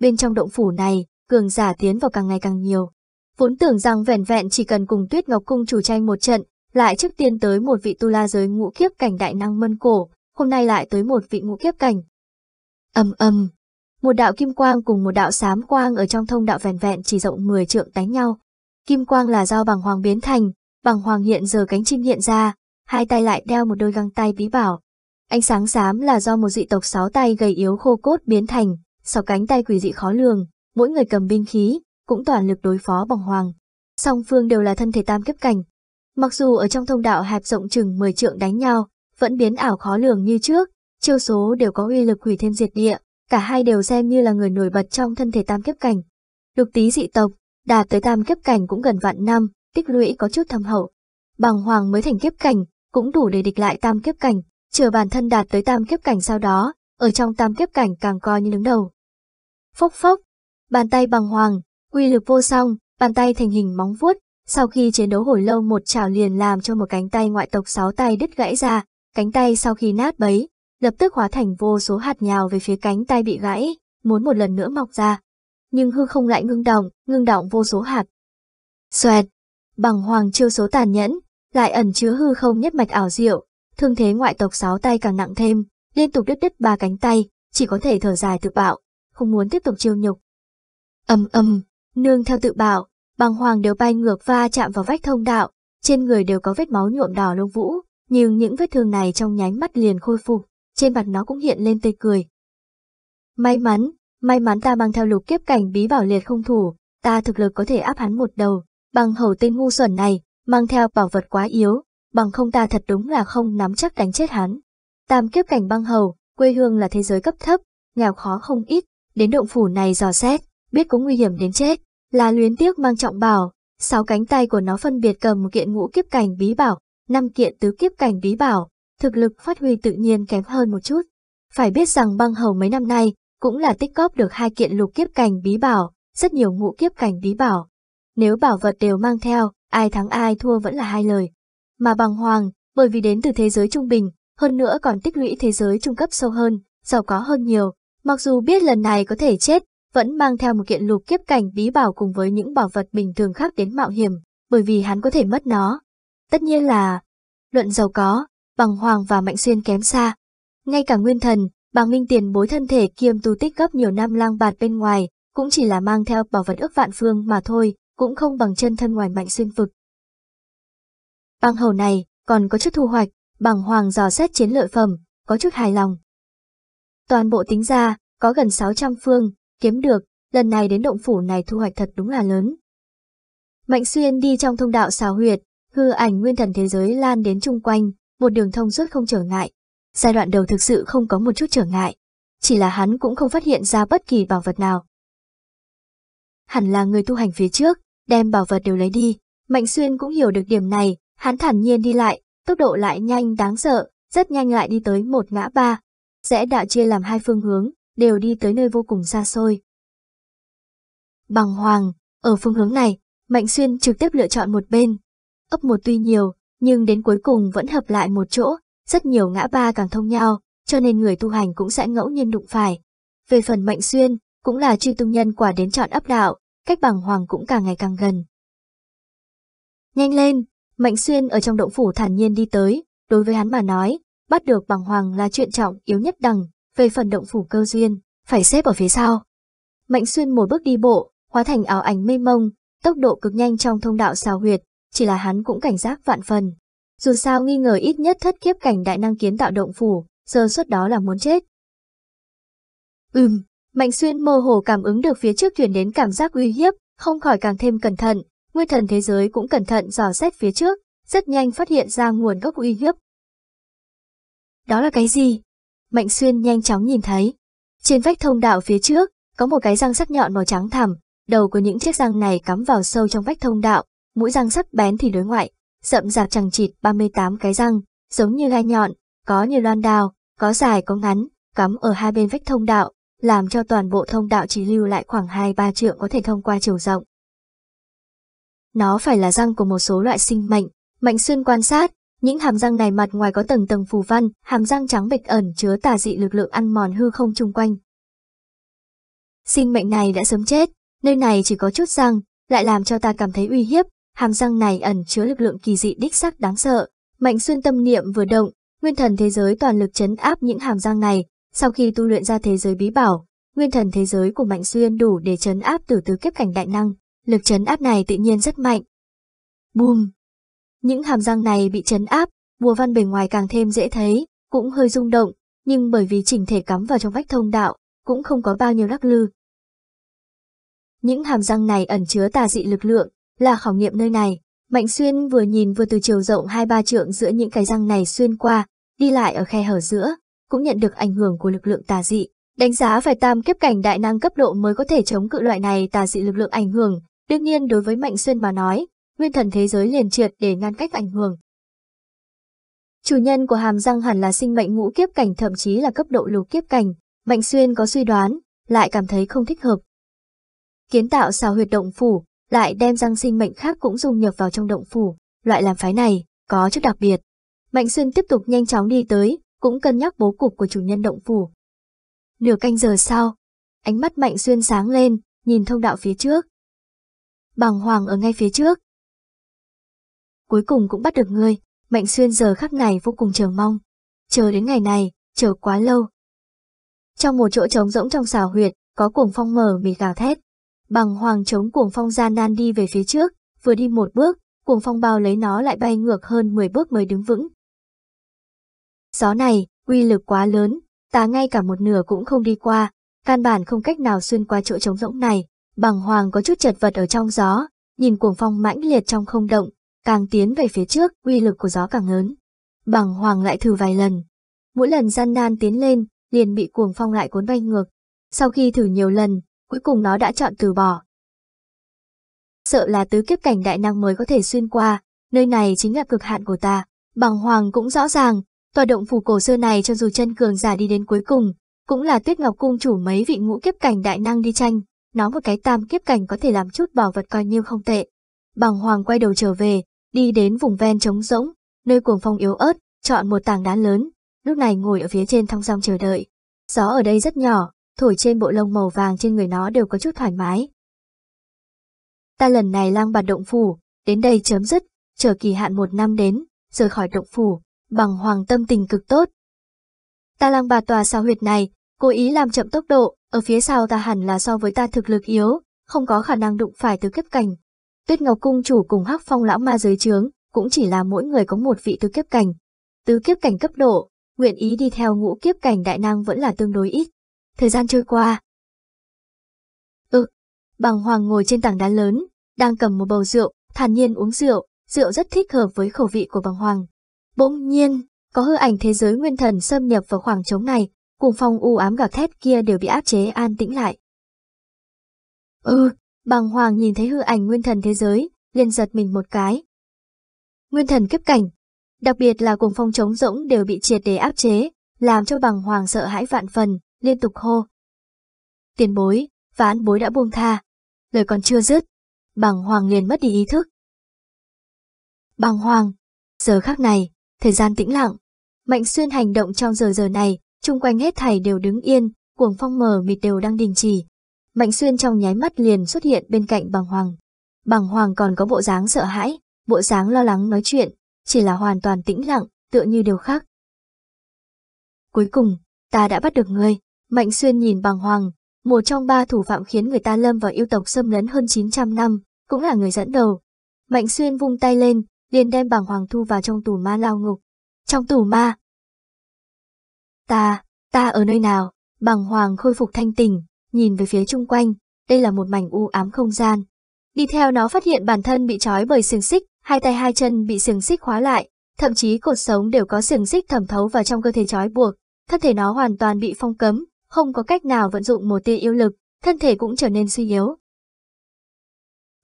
Bên trong động phủ này, cường giả tiến vào càng ngày càng nhiều. Vốn tưởng rằng vẻn vẹn chỉ cần cùng tuyết ngọc cung chủ tranh một trận, lại trước tiên tới một vị tu la giới ngũ kiếp cảnh đại năng mân cổ, hôm nay lại tới một vị ngũ kiếp cảnh. Âm âm, một đạo kim quang cùng một đạo sám quang ở trong thông đạo vẹn vẹn chỉ rộng 10 trượng đánh nhau. Kim quang là do bằng hoàng biến thành, bằng hoàng hiện giờ cánh chim hiện ra, hai tay lại đeo một đôi găng tay bí bảo. Ánh sáng xám là do một dị tộc sáu tay gầy yếu khô cốt biến thành, sáu cánh tay quỷ dị khó lường, mỗi người cầm binh khí, cũng toàn lực đối phó bằng hoàng. Song phương đều là thân thể tam kiếp cảnh, Mặc dù ở trong thông đạo hẹp rộng chừng 10 trượng đánh nhau, vẫn biến ảo khó lường như trước, chiêu số đều có uy lực hủy thêm diệt địa, cả hai đều xem như là người nổi bật trong thân thể tam kiếp cảnh. Lục tí dị tộc, đạt tới tam kiếp cảnh cũng gần vạn năm, tích lũy có chút thâm hậu. Bằng hoàng mới thành kiếp cảnh, cũng đủ để địch lại tam kiếp cảnh, chờ bản thân đạt tới tam kiếp cảnh sau đó, ở trong tam kiếp cảnh càng coi như đứng đầu. Phốc phốc, bàn tay bằng hoàng, uy lực vô song, bàn tay thành hình móng vuốt, sau khi chiến đấu hồi lâu một chảo liền làm cho một cánh tay ngoại tộc sáu tay đứt gãy ra, cánh tay sau khi nát bấy, lập tức hóa thành vô số hạt nhào về phía cánh tay bị gãy, muốn một lần nữa mọc ra. Nhưng hư không lại ngưng động, ngưng động vô số hạt. Xoẹt, bằng hoàng chiêu số tàn nhẫn, lại ẩn chứa hư không nhất mạch ảo diệu, thương thế ngoại tộc sáu tay càng nặng thêm, liên tục đứt đứt ba cánh tay, chỉ có thể thở dài tự bạo, không muốn tiếp tục chiêu nhục. Âm âm, nương theo tự bạo, băng hoàng đều bay ngược va chạm vào vách thông đạo, trên người đều có vết máu nhuộm đỏ lông vũ, nhưng những vết thương này trong nháy mắt liền khôi phục, trên mặt nó cũng hiện lên tươi cười. May mắn, may mắn ta mang theo lục kiếp cảnh bí bảo liệt không thủ, ta thực lực có thể áp hắn một đầu, bằng hầu tên ngu xuẩn này, mang theo bảo vật quá yếu, bằng không ta thật đúng là không nắm chắc đánh chết hắn. Tam kiếp cảnh băng hầu, quê hương là thế giới cấp thấp, nghèo khó không ít, đến động phủ này dò xét, biết có nguy hiểm đến chết, là luyến tiếc mang trọng bảo, sáu cánh tay của nó phân biệt cầm một kiện ngũ kiếp cảnh bí bảo, năm kiện tứ kiếp cảnh bí bảo, thực lực phát huy tự nhiên kém hơn một chút. Phải biết rằng băng hầu mấy năm nay cũng là tích góp được hai kiện lục kiếp cảnh bí bảo, rất nhiều ngũ kiếp cảnh bí bảo. Nếu bảo vật đều mang theo, ai thắng ai thua vẫn là hai lời. Mà bằng hoàng, bởi vì đến từ thế giới trung bình, hơn nữa còn tích lũy thế giới trung cấp sâu hơn, giàu có hơn nhiều. Mặc dù biết lần này có thể chết, vẫn mang theo một kiện lục kiếp cảnh bí bảo cùng với những bảo vật bình thường khác đến mạo hiểm, bởi vì hắn có thể mất nó. Tất nhiên là, luận giàu có, bằng hoàng và mạnh xuyên kém xa. Ngay cả nguyên thần, bằng minh tiền bối thân thể kiêm tu tích gấp nhiều năm lang bạt bên ngoài, cũng chỉ là mang theo bảo vật ước vạn phương mà thôi, cũng không bằng chân thân ngoài mạnh xuyên vực. Bằng hầu này, còn có chút thu hoạch, bằng hoàng dò xét chiến lợi phẩm, có chút hài lòng. Toàn bộ tính ra, có gần 600 phương, kiếm được, lần này đến động phủ này thu hoạch thật đúng là lớn. Mạnh xuyên đi trong thông đạo xào huyệt, hư ảnh nguyên thần thế giới lan đến chung quanh, một đường thông suốt không trở ngại. Giai đoạn đầu thực sự không có một chút trở ngại, chỉ là hắn cũng không phát hiện ra bất kỳ bảo vật nào. Hẳn là người tu hành phía trước, đem bảo vật đều lấy đi, Mạnh Xuyên cũng hiểu được điểm này, hắn thản nhiên đi lại, tốc độ lại nhanh đáng sợ, rất nhanh lại đi tới một ngã ba. Rẽ đạo chia làm hai phương hướng, đều đi tới nơi vô cùng xa xôi. Bằng hoàng, ở phương hướng này, Mạnh Xuyên trực tiếp lựa chọn một bên. Ấp một tuy nhiều, nhưng đến cuối cùng vẫn hợp lại một chỗ, rất nhiều ngã ba càng thông nhau, cho nên người tu hành cũng sẽ ngẫu nhiên đụng phải. Về phần Mạnh Xuyên, cũng là chư tung nhân quả đến chọn ấp đạo, cách bằng hoàng cũng càng ngày càng gần. Nhanh lên, Mạnh Xuyên ở trong động phủ thản nhiên đi tới, đối với hắn mà nói, bắt được bằng hoàng là chuyện trọng yếu nhất đằng, về phần động phủ cơ duyên, phải xếp ở phía sau. Mạnh xuyên một bước đi bộ, hóa thành áo ảnh mê mông, tốc độ cực nhanh trong thông đạo xào huyệt, chỉ là hắn cũng cảnh giác vạn phần. Dù sao nghi ngờ ít nhất thất kiếp cảnh đại năng kiến tạo động phủ, giờ suất đó là muốn chết. Ừm, Mạnh Xuyên mơ hồ cảm ứng được phía trước truyền đến cảm giác uy hiếp, không khỏi càng thêm cẩn thận, nguyên thần thế giới cũng cẩn thận dò xét phía trước, rất nhanh phát hiện ra nguồn gốc uy hiếp. Đó là cái gì? Mạnh Xuyên nhanh chóng nhìn thấy. Trên vách thông đạo phía trước, có một cái răng sắc nhọn màu trắng thẳm, đầu của những chiếc răng này cắm vào sâu trong vách thông đạo, mũi răng sắc bén thì đối ngoại, rậm rạp chẳng chịt 38 cái răng, giống như gai nhọn, có như loan đào, có dài có ngắn, cắm ở hai bên vách thông đạo, làm cho toàn bộ thông đạo chỉ lưu lại khoảng 2-3 trượng có thể thông qua chiều rộng. Nó phải là răng của một số loại sinh mệnh, Mạnh Xuyên quan sát, những hàm răng này mặt ngoài có tầng tầng phù văn, hàm răng trắng bệch ẩn chứa tà dị lực lượng ăn mòn hư không chung quanh. Sinh mệnh này đã sớm chết, nơi này chỉ có chút răng, lại làm cho ta cảm thấy uy hiếp, hàm răng này ẩn chứa lực lượng kỳ dị đích sắc đáng sợ. Mạnh xuyên tâm niệm vừa động, nguyên thần thế giới toàn lực chấn áp những hàm răng này, sau khi tu luyện ra thế giới bí bảo, nguyên thần thế giới của Mạnh Xuyên đủ để chấn áp tử tư kiếp cảnh đại năng, lực chấn áp này tự nhiên rất mạnh. Bùm, những hàm răng này bị chấn áp, bùa văn bề ngoài càng thêm dễ thấy, cũng hơi rung động, nhưng bởi vì chỉnh thể cắm vào trong vách thông đạo, cũng không có bao nhiêu lắc lư. Những hàm răng này ẩn chứa tà dị lực lượng, là khảo nghiệm nơi này. Mạnh xuyên vừa nhìn vừa từ chiều rộng hai ba trượng giữa những cái răng này xuyên qua, đi lại ở khe hở giữa, cũng nhận được ảnh hưởng của lực lượng tà dị. Đánh giá phải tam kiếp cảnh đại năng cấp độ mới có thể chống cự loại này tà dị lực lượng ảnh hưởng, đương nhiên đối với Mạnh Xuyên mà nói, nguyên thần thế giới liền triệt để ngăn cách ảnh hưởng. Chủ nhân của hàm răng hẳn là sinh mệnh ngũ kiếp cảnh thậm chí là cấp độ lục kiếp cảnh, Mạnh Xuyên có suy đoán, lại cảm thấy không thích hợp. Kiến tạo xào huyệt động phủ, lại đem răng sinh mệnh khác cũng dùng nhập vào trong động phủ, loại làm phái này, có chút đặc biệt. Mạnh Xuyên tiếp tục nhanh chóng đi tới, cũng cân nhắc bố cục của chủ nhân động phủ. Nửa canh giờ sau, ánh mắt Mạnh Xuyên sáng lên, nhìn thông đạo phía trước. Bằng hoàng ở ngay phía trước, cuối cùng cũng bắt được ngươi, Mạnh Xuyên giờ khắc này vô cùng chờ mong. Chờ đến ngày này, chờ quá lâu. Trong một chỗ trống rỗng trong xào huyệt, có cuồng phong mở mì gào thét. Bằng hoàng chống cuồng phong gian nan đi về phía trước, vừa đi một bước, cuồng phong bao lấy nó lại bay ngược hơn 10 bước mới đứng vững. Gió này, uy lực quá lớn, ta ngay cả một nửa cũng không đi qua, căn bản không cách nào xuyên qua chỗ trống rỗng này. Bằng hoàng có chút chật vật ở trong gió, nhìn cuồng phong mãnh liệt trong không động, Càng tiến về phía trước, uy lực của gió càng lớn. Bằng hoàng lại thử vài lần. Mỗi lần gian nan tiến lên, liền bị cuồng phong lại cuốn bay ngược. Sau khi thử nhiều lần, cuối cùng nó đã chọn từ bỏ. Sợ là tứ kiếp cảnh đại năng mới có thể xuyên qua, nơi này chính là cực hạn của ta. Bằng hoàng cũng rõ ràng, tòa động phủ cổ xưa này cho dù chân cường giả đi đến cuối cùng, cũng là tuyết ngọc cung chủ mấy vị ngũ kiếp cảnh đại năng đi tranh, nó một cái tam kiếp cảnh có thể làm chút bảo vật coi như không tệ. Bằng hoàng quay đầu trở về, đi đến vùng ven trống rỗng, nơi cuồng phong yếu ớt, chọn một tảng đá lớn, lúc này ngồi ở phía trên thong dong chờ đợi. Gió ở đây rất nhỏ, thổi trên bộ lông màu vàng trên người nó đều có chút thoải mái. Ta lần này lang bạt động phủ, đến đây chấm dứt, chờ kỳ hạn một năm đến, rời khỏi động phủ, bằng hoàng tâm tình cực tốt. Ta lang bạt tòa sao huyệt này, cố ý làm chậm tốc độ, ở phía sau ta hẳn là so với ta thực lực yếu, không có khả năng đụng phải tứ kiếp cảnh, Tuyết Ngọc Cung chủ cùng hắc phong lão ma giới trướng, cũng chỉ là mỗi người có một vị tứ kiếp cảnh. Tứ kiếp cảnh cấp độ, nguyện ý đi theo ngũ kiếp cảnh đại năng vẫn là tương đối ít. Thời gian trôi qua. Ừ, bằng hoàng ngồi trên tảng đá lớn, đang cầm một bầu rượu, thản nhiên uống rượu, rượu rất thích hợp với khẩu vị của bằng hoàng. Bỗng nhiên, có hư ảnh thế giới nguyên thần xâm nhập vào khoảng trống này, cùng phong u ám gào thét kia đều bị áp chế an tĩnh lại. Ừ, Bàng hoàng nhìn thấy hư ảnh nguyên thần thế giới, liền giật mình một cái. Nguyên thần kiếp cảnh, đặc biệt là cuồng phong chống rỗng đều bị triệt để áp chế, làm cho bàng hoàng sợ hãi vạn phần, liên tục hô. Tiền bối, vãn bối đã buông tha. Lời còn chưa dứt, bàng hoàng liền mất đi ý thức. Bàng hoàng, giờ khác này, thời gian tĩnh lặng. Mạnh xuyên hành động trong giờ giờ này, chung quanh hết thảy đều đứng yên, cuồng phong mờ mịt đều đang đình chỉ, Mạnh Xuyên trong nháy mắt liền xuất hiện bên cạnh Bằng hoàng. Bằng hoàng còn có bộ dáng sợ hãi, bộ dáng lo lắng nói chuyện, chỉ là hoàn toàn tĩnh lặng, tựa như điều khác. Cuối cùng, ta đã bắt được ngươi, Mạnh Xuyên nhìn Bằng hoàng, một trong ba thủ phạm khiến người ta lâm vào yêu tộc xâm lấn hơn 900 năm, cũng là người dẫn đầu. Mạnh Xuyên vung tay lên, liền đem Bằng hoàng thu vào trong tù ma lao ngục. Trong tù ma, ta, ta ở nơi nào? Bằng hoàng khôi phục thanh tình, nhìn về phía chung quanh, đây là một mảnh u ám không gian. Đi theo nó phát hiện bản thân bị trói bởi xiềng xích, hai tay hai chân bị xiềng xích khóa lại, thậm chí cột sống đều có xiềng xích thẩm thấu vào trong cơ thể trói buộc, thân thể nó hoàn toàn bị phong cấm, không có cách nào vận dụng một tia yêu lực, thân thể cũng trở nên suy yếu.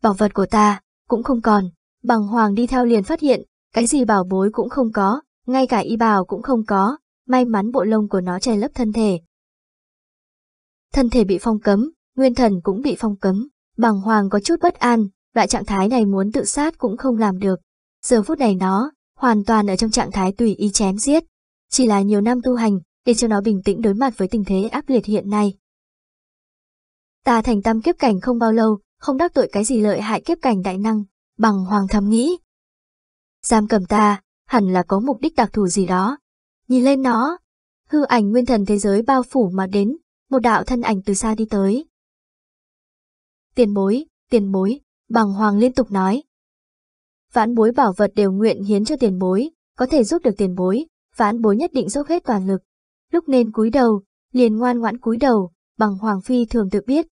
Bảo vật của ta cũng không còn, bằng hoàng đi theo liền phát hiện, cái gì bảo bối cũng không có, ngay cả y bào cũng không có, may mắn bộ lông của nó che lấp thân thể, thân thể bị phong cấm, nguyên thần cũng bị phong cấm, bằng hoàng có chút bất an, loại trạng thái này muốn tự sát cũng không làm được. Giờ phút này nó, hoàn toàn ở trong trạng thái tùy ý chém giết, chỉ là nhiều năm tu hành, để cho nó bình tĩnh đối mặt với tình thế áp liệt hiện nay. Ta thành tam kiếp cảnh không bao lâu, không đắc tội cái gì lợi hại kiếp cảnh đại năng, bằng hoàng thầm nghĩ. Giam cầm ta, hẳn là có mục đích đặc thù gì đó. Nhìn lên nó, hư ảnh nguyên thần thế giới bao phủ mà đến, một đạo thân ảnh từ xa đi tới. Tiền bối, tiền bối, bằng hoàng liên tục nói. Vãn bối bảo vật đều nguyện hiến cho tiền bối, có thể giúp được tiền bối, vãn bối nhất định dốc hết toàn lực. Lúc nên cúi đầu, liền ngoan ngoãn cúi đầu, bằng hoàng phi thường tự biết.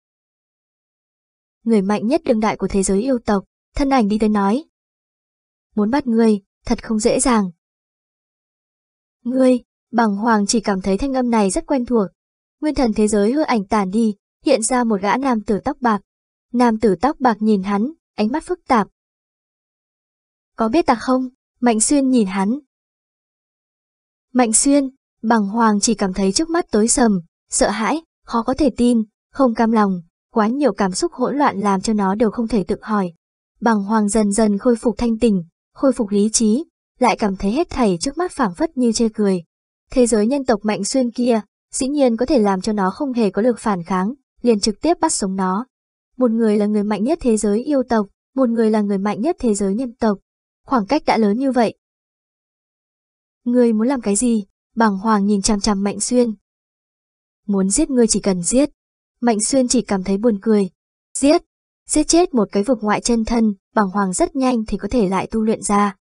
Người mạnh nhất đương đại của thế giới yêu tộc, thân ảnh đi tới nói. Muốn bắt ngươi, thật không dễ dàng. Ngươi, bằng hoàng chỉ cảm thấy thanh âm này rất quen thuộc, Nguyên thần thế giới hư ảnh tàn đi, hiện ra một gã nam tử tóc bạc. Nam tử tóc bạc nhìn hắn, ánh mắt phức tạp. Có biết ta không? Mạnh Xuyên nhìn hắn. Mạnh Xuyên, bằng hoàng chỉ cảm thấy trước mắt tối sầm, sợ hãi, khó có thể tin, không cam lòng, quá nhiều cảm xúc hỗn loạn làm cho nó đều không thể tự hỏi. Bằng hoàng dần dần khôi phục thanh tình, khôi phục lý trí, lại cảm thấy hết thảy trước mắt phảng phất như chê cười. Thế giới nhân tộc Mạnh Xuyên kia, dĩ nhiên có thể làm cho nó không hề có lực phản kháng, liền trực tiếp bắt sống nó. Một người là người mạnh nhất thế giới yêu tộc, một người là người mạnh nhất thế giới nhân tộc. Khoảng cách đã lớn như vậy. người muốn làm cái gì? Bằng hoàng nhìn chằm chằm Mạnh Xuyên. Muốn giết người chỉ cần giết. Mạnh Xuyên chỉ cảm thấy buồn cười. Giết! Giết chết một cái vực ngoại chân thân, Bằng hoàng rất nhanh thì có thể lại tu luyện ra.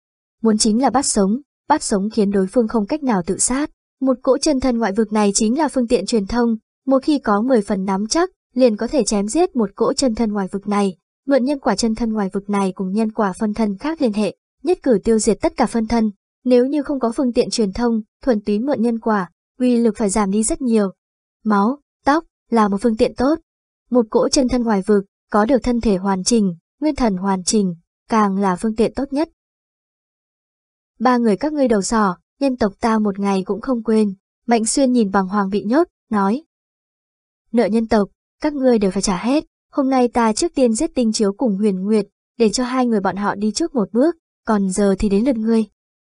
Muốn chính là bắt sống, bắt sống khiến đối phương không cách nào tự sát. Một cỗ chân thân ngoại vực này chính là phương tiện truyền thông, một khi có 10 phần nắm chắc, liền có thể chém giết một cỗ chân thân ngoại vực này, mượn nhân quả chân thân ngoại vực này cùng nhân quả phân thân khác liên hệ, nhất cử tiêu diệt tất cả phân thân. Nếu như không có phương tiện truyền thông, thuần túy mượn nhân quả, uy lực phải giảm đi rất nhiều. Máu, tóc là một phương tiện tốt. Một cỗ chân thân ngoại vực có được thân thể hoàn chỉnh, nguyên thần hoàn chỉnh, càng là phương tiện tốt nhất. Ba người các ngươi đầu sỏ, nhân tộc ta một ngày cũng không quên. Mạnh xuyên nhìn bằng hoàng bị nhốt, nói. Nợ nhân tộc, các ngươi đều phải trả hết. Hôm nay ta trước tiên giết tinh chiếu cùng huyền nguyệt, để cho hai người bọn họ đi trước một bước, còn giờ thì đến lượt ngươi.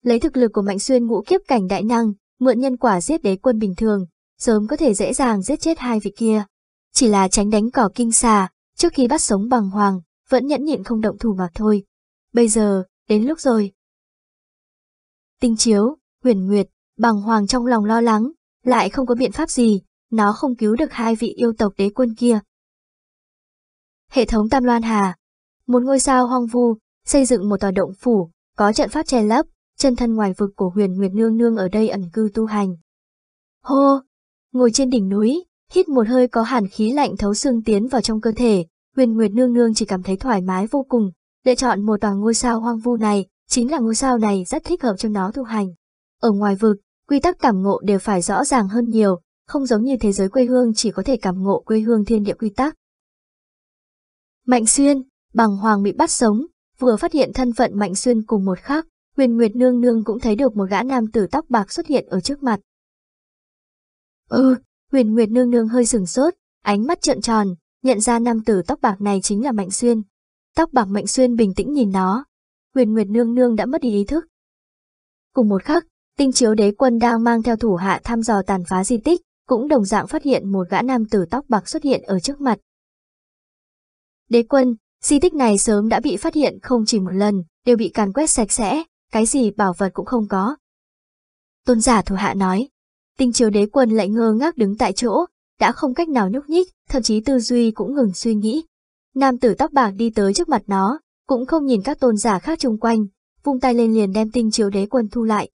Lấy thực lực của Mạnh Xuyên ngũ kiếp cảnh đại năng, mượn nhân quả giết đế quân bình thường, sớm có thể dễ dàng giết chết hai vị kia. Chỉ là tránh đánh cỏ kinh xà, trước khi bắt sống bằng hoàng, vẫn nhẫn nhịn không động thủ mà thôi. Bây giờ, đến lúc rồi. Tinh chiếu, Huyền Nguyệt, bằng hoàng trong lòng lo lắng, lại không có biện pháp gì, nó không cứu được hai vị yêu tộc đế quân kia. Hệ thống Tam Loan Hà Một ngôi sao hoang vu, xây dựng một tòa động phủ, có trận pháp che lấp, chân thân ngoài vực của huyền Nguyệt Nương Nương ở đây ẩn cư tu hành. Hô! Ngồi trên đỉnh núi, hít một hơi có hàn khí lạnh thấu xương tiến vào trong cơ thể, huyền Nguyệt Nương Nương chỉ cảm thấy thoải mái vô cùng, lựa chọn một tòa ngôi sao hoang vu này, chính là ngôi sao này rất thích hợp cho nó tu hành. Ở ngoài vực, quy tắc cảm ngộ đều phải rõ ràng hơn nhiều, không giống như thế giới quê hương chỉ có thể cảm ngộ quê hương thiên địa quy tắc. Mạnh Xuyên, bằng hoàng bị bắt sống, vừa phát hiện thân phận Mạnh Xuyên cùng một khác, Huyền Nguyệt Nương Nương cũng thấy được một gã nam tử tóc bạc xuất hiện ở trước mặt. Ừ, Huyền Nguyệt Nương Nương hơi sừng sốt, ánh mắt trợn tròn, nhận ra nam tử tóc bạc này chính là Mạnh Xuyên. Tóc bạc Mạnh Xuyên bình tĩnh nhìn nó. Huyền Nguyệt Nương Nương đã mất đi ý thức. Cùng một khắc, Tinh chiếu đế quân đang mang theo thủ hạ thăm dò tàn phá di tích, cũng đồng dạng phát hiện một gã nam tử tóc bạc xuất hiện ở trước mặt. Đế quân, di tích này sớm đã bị phát hiện không chỉ một lần, đều bị càn quét sạch sẽ, cái gì bảo vật cũng không có. Tôn giả thủ hạ nói, tinh chiếu đế quân lại ngơ ngác đứng tại chỗ, đã không cách nào nhúc nhích, thậm chí tư duy cũng ngừng suy nghĩ. Nam tử tóc bạc đi tới trước mặt nó, cũng không nhìn các tôn giả khác chung quanh, vung tay lên liền đem tinh chiếu đế quân thu lại.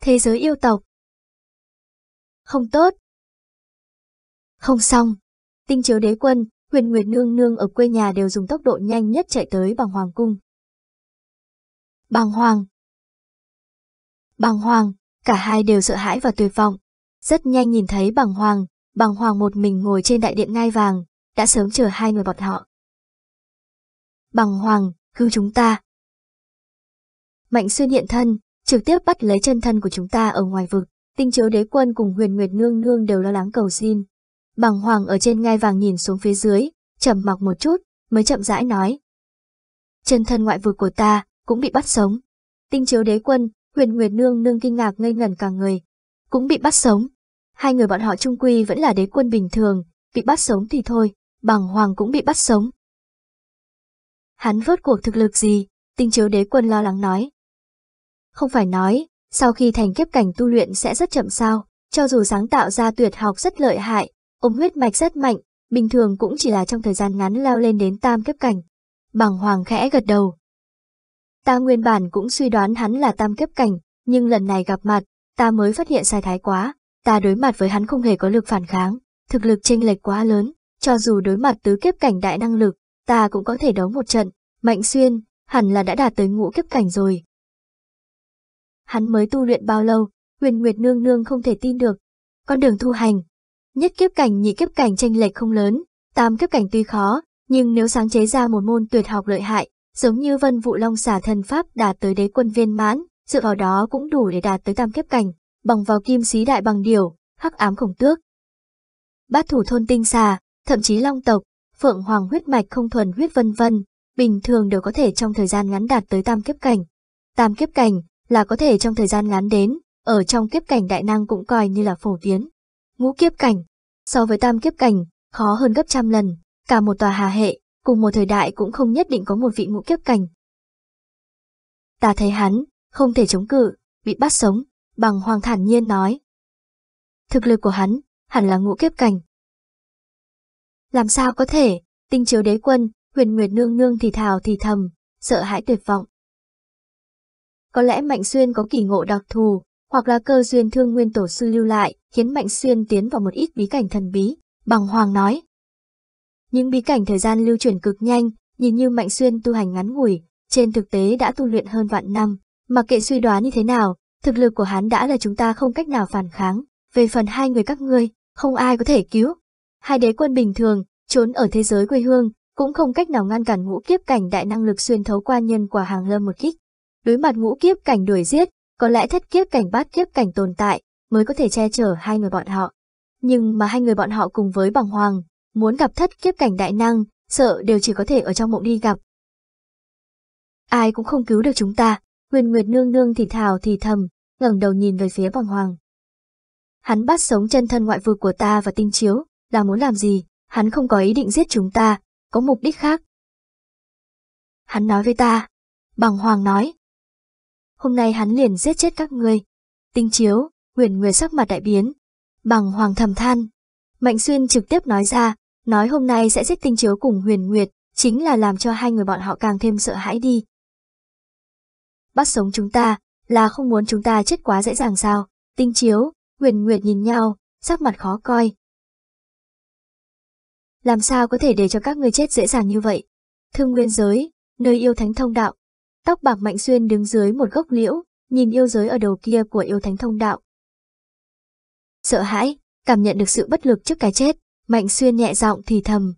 Thế giới yêu tộc. Không tốt. Không xong. Tinh chiếu đế quân, huyền nguyệt nương nương ở quê nhà đều dùng tốc độ nhanh nhất chạy tới bằng hoàng cung. Bằng hoàng. Bằng hoàng, cả hai đều sợ hãi và tuyệt vọng. Rất nhanh nhìn thấy bằng hoàng, bằng hoàng một mình ngồi trên đại điện ngai vàng, đã sớm chờ hai người bọn họ. Bằng hoàng, cứu chúng ta. Mạnh xuyên hiện thân, trực tiếp bắt lấy chân thân của chúng ta ở ngoài vực. Tinh chiếu đế quân cùng huyền nguyệt nương nương đều lo lắng cầu xin. Bằng hoàng ở trên ngai vàng nhìn xuống phía dưới, trầm mặc một chút, mới chậm rãi nói. Chân thân ngoại vực của ta cũng bị bắt sống. Tinh chiếu đế quân, huyền nguyệt nương nương kinh ngạc ngây ngẩn cả người. Cũng bị bắt sống. Hai người bọn họ trung quy vẫn là đế quân bình thường, bị bắt sống thì thôi, bằng hoàng cũng bị bắt sống. Hắn vớt cuộc thực lực gì? Tinh chiếu đế quân lo lắng nói. Không phải nói, sau khi thành kiếp cảnh tu luyện sẽ rất chậm sao, cho dù sáng tạo ra tuyệt học rất lợi hại, ống huyết mạch rất mạnh, bình thường cũng chỉ là trong thời gian ngắn leo lên đến tam kiếp cảnh. Bằng hoàng khẽ gật đầu. Ta nguyên bản cũng suy đoán hắn là tam kiếp cảnh, nhưng lần này gặp mặt, ta mới phát hiện sai thái quá, ta đối mặt với hắn không hề có lực phản kháng, thực lực chênh lệch quá lớn, cho dù đối mặt tứ kiếp cảnh đại năng lực, ta cũng có thể đấu một trận, Mạnh Xuyên, hẳn là đã đạt tới ngũ kiếp cảnh rồi, hắn mới tu luyện bao lâu, huyền nguyệt nương nương không thể tin được. Con đường thu hành, nhất kiếp cảnh nhị kiếp cảnh tranh lệch không lớn, tam kiếp cảnh tuy khó, nhưng nếu sáng chế ra một môn tuyệt học lợi hại, giống như vân vụ long xả thần pháp đạt tới đế quân viên mãn, dựa vào đó cũng đủ để đạt tới tam kiếp cảnh, bằng vào kim xí đại bằng điều, hắc ám khổng tước. Bát thủ thôn tinh xà, thậm chí long tộc, phượng hoàng huyết mạch không thuần huyết vân vân, bình thường đều có thể trong thời gian ngắn đạt tới tam kiếp cảnh. Tam kiếp cảnh, là có thể trong thời gian ngắn đến, ở trong kiếp cảnh đại năng cũng coi như là phổ biến. Ngũ kiếp cảnh, so với tam kiếp cảnh, khó hơn gấp trăm lần, cả một tòa hà hệ, cùng một thời đại cũng không nhất định có một vị ngũ kiếp cảnh. Ta thấy hắn, không thể chống cự, bị bắt sống, bằng hoàng thản nhiên nói. Thực lực của hắn, hẳn là ngũ kiếp cảnh. Làm sao có thể, tinh chiếu đế quân, huyền nguyệt nương nương thì thào thì thầm, sợ hãi tuyệt vọng, có lẽ Mạnh Xuyên có kỳ ngộ đặc thù, hoặc là cơ duyên thương nguyên tổ sư lưu lại, khiến Mạnh Xuyên tiến vào một ít bí cảnh thần bí, bằng hoàng nói. Những bí cảnh thời gian lưu chuyển cực nhanh, nhìn như Mạnh Xuyên tu hành ngắn ngủi, trên thực tế đã tu luyện hơn vạn năm, mặc kệ suy đoán như thế nào, thực lực của hắn đã là chúng ta không cách nào phản kháng, về phần hai người các ngươi, không ai có thể cứu. Hai đế quân bình thường, trốn ở thế giới quê hương, cũng không cách nào ngăn cản ngũ kiếp cảnh đại năng lực xuyên thấu qua nhân quả hàng lâm một kích, Đối mặt ngũ kiếp cảnh đuổi giết, có lẽ thất kiếp cảnh bát kiếp cảnh tồn tại mới có thể che chở hai người bọn họ. Nhưng mà hai người bọn họ cùng với bằng hoàng, muốn gặp thất kiếp cảnh đại năng, sợ đều chỉ có thể ở trong mộng đi gặp. Ai cũng không cứu được chúng ta, huyền nguyệt nương nương thì thào thì thầm, ngẩng đầu nhìn về phía bằng hoàng. Hắn bắt sống chân thân ngoại vực của ta và tinh chiếu, là muốn làm gì, hắn không có ý định giết chúng ta, có mục đích khác. Hắn nói với ta, bằng hoàng nói, hôm nay hắn liền giết chết các ngươi. Tinh chiếu, huyền người sắc mặt đại biến, bằng hoàng thầm than. Mạnh xuyên trực tiếp nói ra, nói hôm nay sẽ giết tinh chiếu cùng huyền nguyệt, chính là làm cho hai người bọn họ càng thêm sợ hãi đi. Bắt sống chúng ta, là không muốn chúng ta chết quá dễ dàng sao, tinh chiếu, huyền nguyệt nhìn nhau, sắc mặt khó coi. Làm sao có thể để cho các ngươi chết dễ dàng như vậy? Thương nguyên giới, nơi yêu thánh thông đạo, Tóc bạc Mạnh Xuyên đứng dưới một gốc liễu, nhìn yêu giới ở đầu kia của yêu thánh thông đạo. Sợ hãi, cảm nhận được sự bất lực trước cái chết, Mạnh Xuyên nhẹ giọng thì thầm.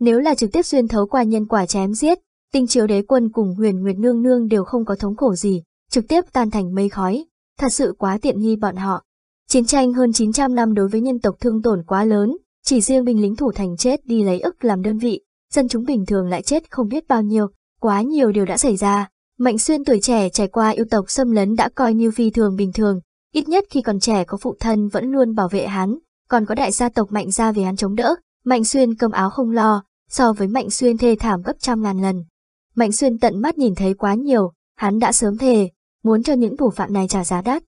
Nếu là trực tiếp xuyên thấu qua nhân quả chém giết, tinh chiếu đế quân cùng huyền nguyệt nương nương đều không có thống khổ gì, trực tiếp tan thành mây khói, thật sự quá tiện nghi bọn họ. Chiến tranh hơn 900 năm đối với nhân tộc thương tổn quá lớn, chỉ riêng binh lính thủ thành chết đi lấy ức làm đơn vị, dân chúng bình thường lại chết không biết bao nhiêu, quá nhiều điều đã xảy ra, Mạnh xuyên tuổi trẻ trải qua yêu tộc xâm lấn đã coi như phi thường bình thường, ít nhất khi còn trẻ có phụ thân vẫn luôn bảo vệ hắn, còn có đại gia tộc mạnh gia về hắn chống đỡ, mạnh xuyên cơm áo không lo, so với mạnh xuyên thê thảm gấp trăm ngàn lần. Mạnh xuyên tận mắt nhìn thấy quá nhiều, hắn đã sớm thề, muốn cho những thủ phạm này trả giá đắt.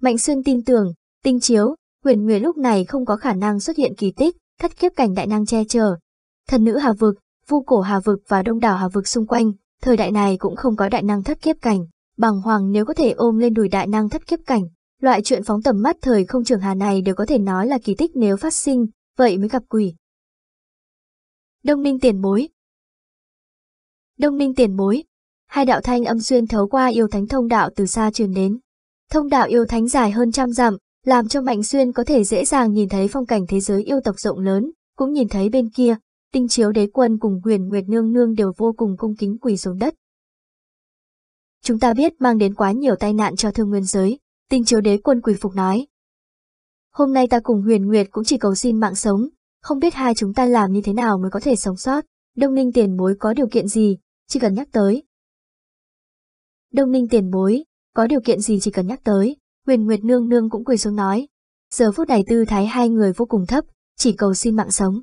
Mạnh xuyên tin tưởng, tinh chiếu, huyền nguyệt lúc này không có khả năng xuất hiện kỳ tích, thất kiếp cảnh đại năng che chở. Thần nữ Hà Vực, vu cổ Hà Vực và đông đảo Hà Vực xung quanh Thời đại này cũng không có đại năng thất kiếp cảnh, bằng hoàng nếu có thể ôm lên đùi đại năng thất kiếp cảnh. Loại chuyện phóng tầm mắt thời không trường hà này đều có thể nói là kỳ tích nếu phát sinh, vậy mới gặp quỷ. Đông ninh tiền bối Đông ninh tiền bối Hai đạo thanh âm xuyên thấu qua yêu thánh thông đạo từ xa truyền đến. Thông đạo yêu thánh dài hơn trăm dặm, làm cho Mạnh Xuyên có thể dễ dàng nhìn thấy phong cảnh thế giới yêu tộc rộng lớn, cũng nhìn thấy bên kia, Tinh chiếu đế quân cùng huyền nguyệt nương nương đều vô cùng cung kính quỳ xuống đất. Chúng ta biết mang đến quá nhiều tai nạn cho thương nguyên giới, tinh chiếu đế quân quỳ phục nói. Hôm nay ta cùng huyền nguyệt cũng chỉ cầu xin mạng sống, không biết hai chúng ta làm như thế nào mới có thể sống sót, đông ninh tiền bối có điều kiện gì, chỉ cần nhắc tới. Đông ninh tiền bối, có điều kiện gì chỉ cần nhắc tới, huyền nguyệt nương nương cũng quỳ xuống nói. Giờ phút này tư thái hai người vô cùng thấp, chỉ cầu xin mạng sống.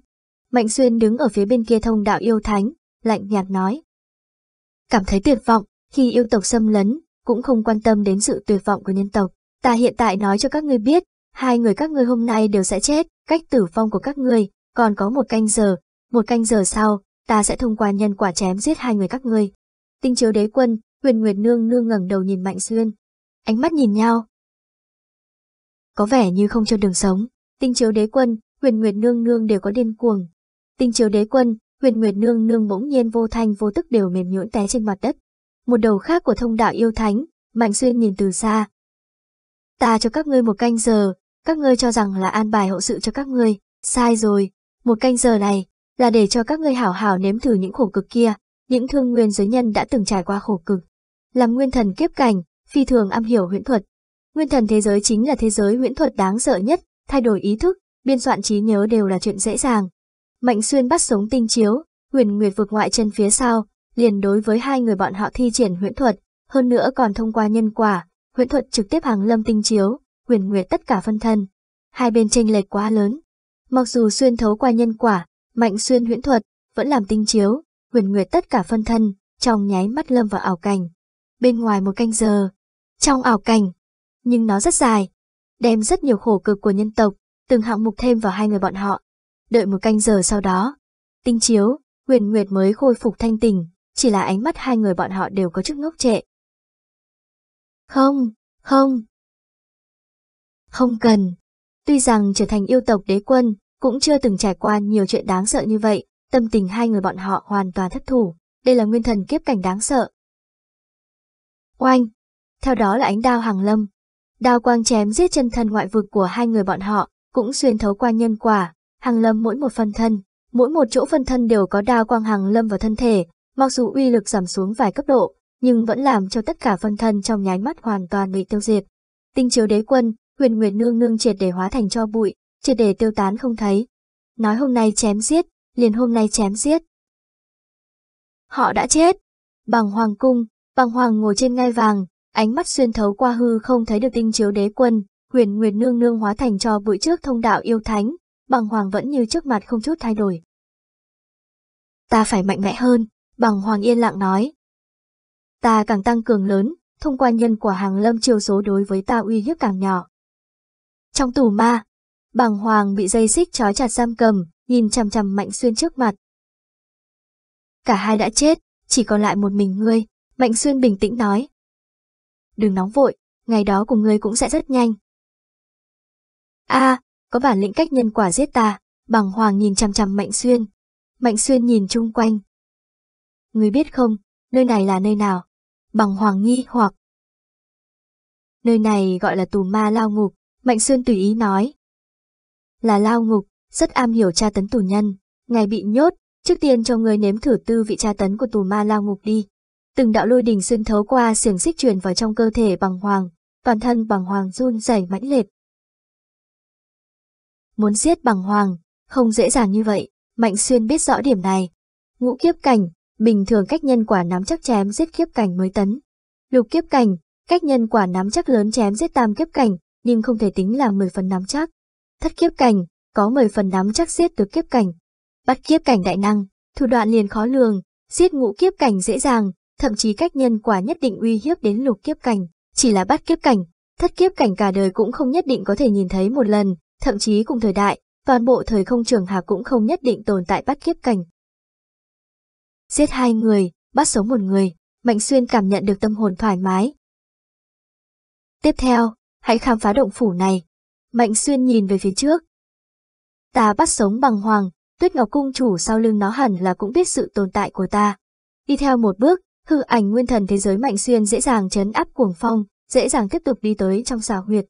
Mạnh Xuyên đứng ở phía bên kia thông đạo yêu thánh, lạnh nhạt nói. Cảm thấy tuyệt vọng, khi yêu tộc xâm lấn, cũng không quan tâm đến sự tuyệt vọng của nhân tộc. Ta hiện tại nói cho các ngươi biết, hai người các ngươi hôm nay đều sẽ chết, cách tử vong của các ngươi, còn có một canh giờ, một canh giờ sau, ta sẽ thông qua nhân quả chém giết hai người các ngươi. Tinh chiếu đế quân, huyền nguyệt nương nương ngẩng đầu nhìn Mạnh Xuyên. Ánh mắt nhìn nhau. Có vẻ như không cho đường sống, tinh chiếu đế quân, huyền nguyệt nương nương đều có điên cuồng, Tình chiếu đế quân, huyền nguyệt nương nương bỗng nhiên vô thanh vô tức đều mềm nhũn té trên mặt đất. Một đầu khác của thông đạo yêu thánh, Mạnh Xuyên nhìn từ xa. Ta cho các ngươi một canh giờ, các ngươi cho rằng là an bài hậu sự cho các ngươi, sai rồi, một canh giờ này là để cho các ngươi hảo hảo nếm thử những khổ cực kia, những thương nguyên giới nhân đã từng trải qua khổ cực. Làm nguyên thần kiếp cảnh, phi thường am hiểu huyễn thuật. Nguyên thần thế giới chính là thế giới huyễn thuật đáng sợ nhất, thay đổi ý thức, biên soạn trí nhớ đều là chuyện dễ dàng, Mạnh Xuyên bắt sống tinh chiếu, huyền nguyệt vượt ngoại chân phía sau, liền đối với hai người bọn họ thi triển huyễn thuật, hơn nữa còn thông qua nhân quả, huyễn thuật trực tiếp hàng lâm tinh chiếu, huyền nguyệt tất cả phân thân. Hai bên tranh lệch quá lớn. Mặc dù xuyên thấu qua nhân quả, mạnh xuyên huyễn thuật, vẫn làm tinh chiếu, huyền nguyệt tất cả phân thân, trong nháy mắt lâm vào ảo cảnh. Bên ngoài một canh giờ, trong ảo cảnh, nhưng nó rất dài, đem rất nhiều khổ cực của nhân tộc, từng hạng mục thêm vào hai người bọn họ, Đợi một canh giờ sau đó, tinh chiếu, huyền nguyệt mới khôi phục thanh tình, chỉ là ánh mắt hai người bọn họ đều có chút ngốc trệ. Không, không. Không cần. Tuy rằng trở thành yêu tộc đế quân, cũng chưa từng trải qua nhiều chuyện đáng sợ như vậy, tâm tình hai người bọn họ hoàn toàn thất thủ, đây là nguyên thần kiếp cảnh đáng sợ. Oanh! Theo đó là ánh đao hàng lâm. Đao quang chém giết chân thân ngoại vực của hai người bọn họ, cũng xuyên thấu qua nhân quả, hàng lâm mỗi một phần thân, mỗi một chỗ phân thân đều có đao quang hàng lâm vào thân thể, mặc dù uy lực giảm xuống vài cấp độ, nhưng vẫn làm cho tất cả phân thân trong nháy mắt hoàn toàn bị tiêu diệt. Tinh chiếu đế quân, huyền nguyệt nương nương triệt để hóa thành cho bụi, triệt để tiêu tán không thấy. Nói hôm nay chém giết, liền hôm nay chém giết. Họ đã chết. Bằng hoàng cung, bằng hoàng ngồi trên ngai vàng, ánh mắt xuyên thấu qua hư không thấy được tinh chiếu đế quân, huyền nguyệt nương nương hóa thành cho bụi trước thông đạo yêu thánh, bằng hoàng vẫn như trước mặt không chút thay đổi. Ta phải mạnh mẽ hơn, bằng hoàng yên lặng nói. Ta càng tăng cường lớn, thông qua nhân quả hàng lâm chiêu số đối với ta uy hiếp càng nhỏ. Trong tù ma, bằng hoàng bị dây xích trói chặt giam cầm, nhìn chằm chằm mạnh xuyên trước mặt. Cả hai đã chết, chỉ còn lại một mình ngươi, mạnh xuyên bình tĩnh nói. Đừng nóng vội, ngày đó của ngươi cũng sẽ rất nhanh. a à, có bản lĩnh cách nhân quả giết ta, bằng hoàng nhìn chằm chằm Mạnh Xuyên. Mạnh Xuyên nhìn chung quanh. Người biết không, nơi này là nơi nào? Bằng hoàng nghi hoặc. Nơi này gọi là tù ma lao ngục, Mạnh Xuyên tùy ý nói. Là lao ngục, rất am hiểu tra tấn tù nhân, ngài bị nhốt, trước tiên cho người nếm thử tư vị tra tấn của tù ma lao ngục đi. Từng đạo lôi đình xuyên thấu qua xiềng xích truyền vào trong cơ thể bằng hoàng, toàn thân bằng hoàng run rẩy mãnh liệt, muốn giết bằng hoàng, không dễ dàng như vậy, Mạnh Xuyên biết rõ điểm này. Ngũ kiếp cảnh, bình thường cách nhân quả nắm chắc chém giết kiếp cảnh mới tấn. Lục kiếp cảnh, cách nhân quả nắm chắc lớn chém giết tam kiếp cảnh, nhưng không thể tính là 10 phần nắm chắc. Thất kiếp cảnh, có 10 phần nắm chắc giết được kiếp cảnh. Bắt kiếp cảnh đại năng, thủ đoạn liền khó lường, giết ngũ kiếp cảnh dễ dàng, thậm chí cách nhân quả nhất định uy hiếp đến lục kiếp cảnh, chỉ là bắt kiếp cảnh, thất kiếp cảnh cả đời cũng không nhất định có thể nhìn thấy một lần, thậm chí cùng thời đại, toàn bộ thời không trường hạ cũng không nhất định tồn tại bắt kiếp cảnh. Giết hai người, bắt sống một người, Mạnh Xuyên cảm nhận được tâm hồn thoải mái. Tiếp theo, hãy khám phá động phủ này. Mạnh Xuyên nhìn về phía trước. Ta bắt sống bằng hoàng, Tuyết Ngọc Cung chủ sau lưng nó hẳn là cũng biết sự tồn tại của ta. Đi theo một bước, hư ảnh nguyên thần thế giới Mạnh Xuyên dễ dàng chấn áp cuồng phong, dễ dàng tiếp tục đi tới trong xào huyệt,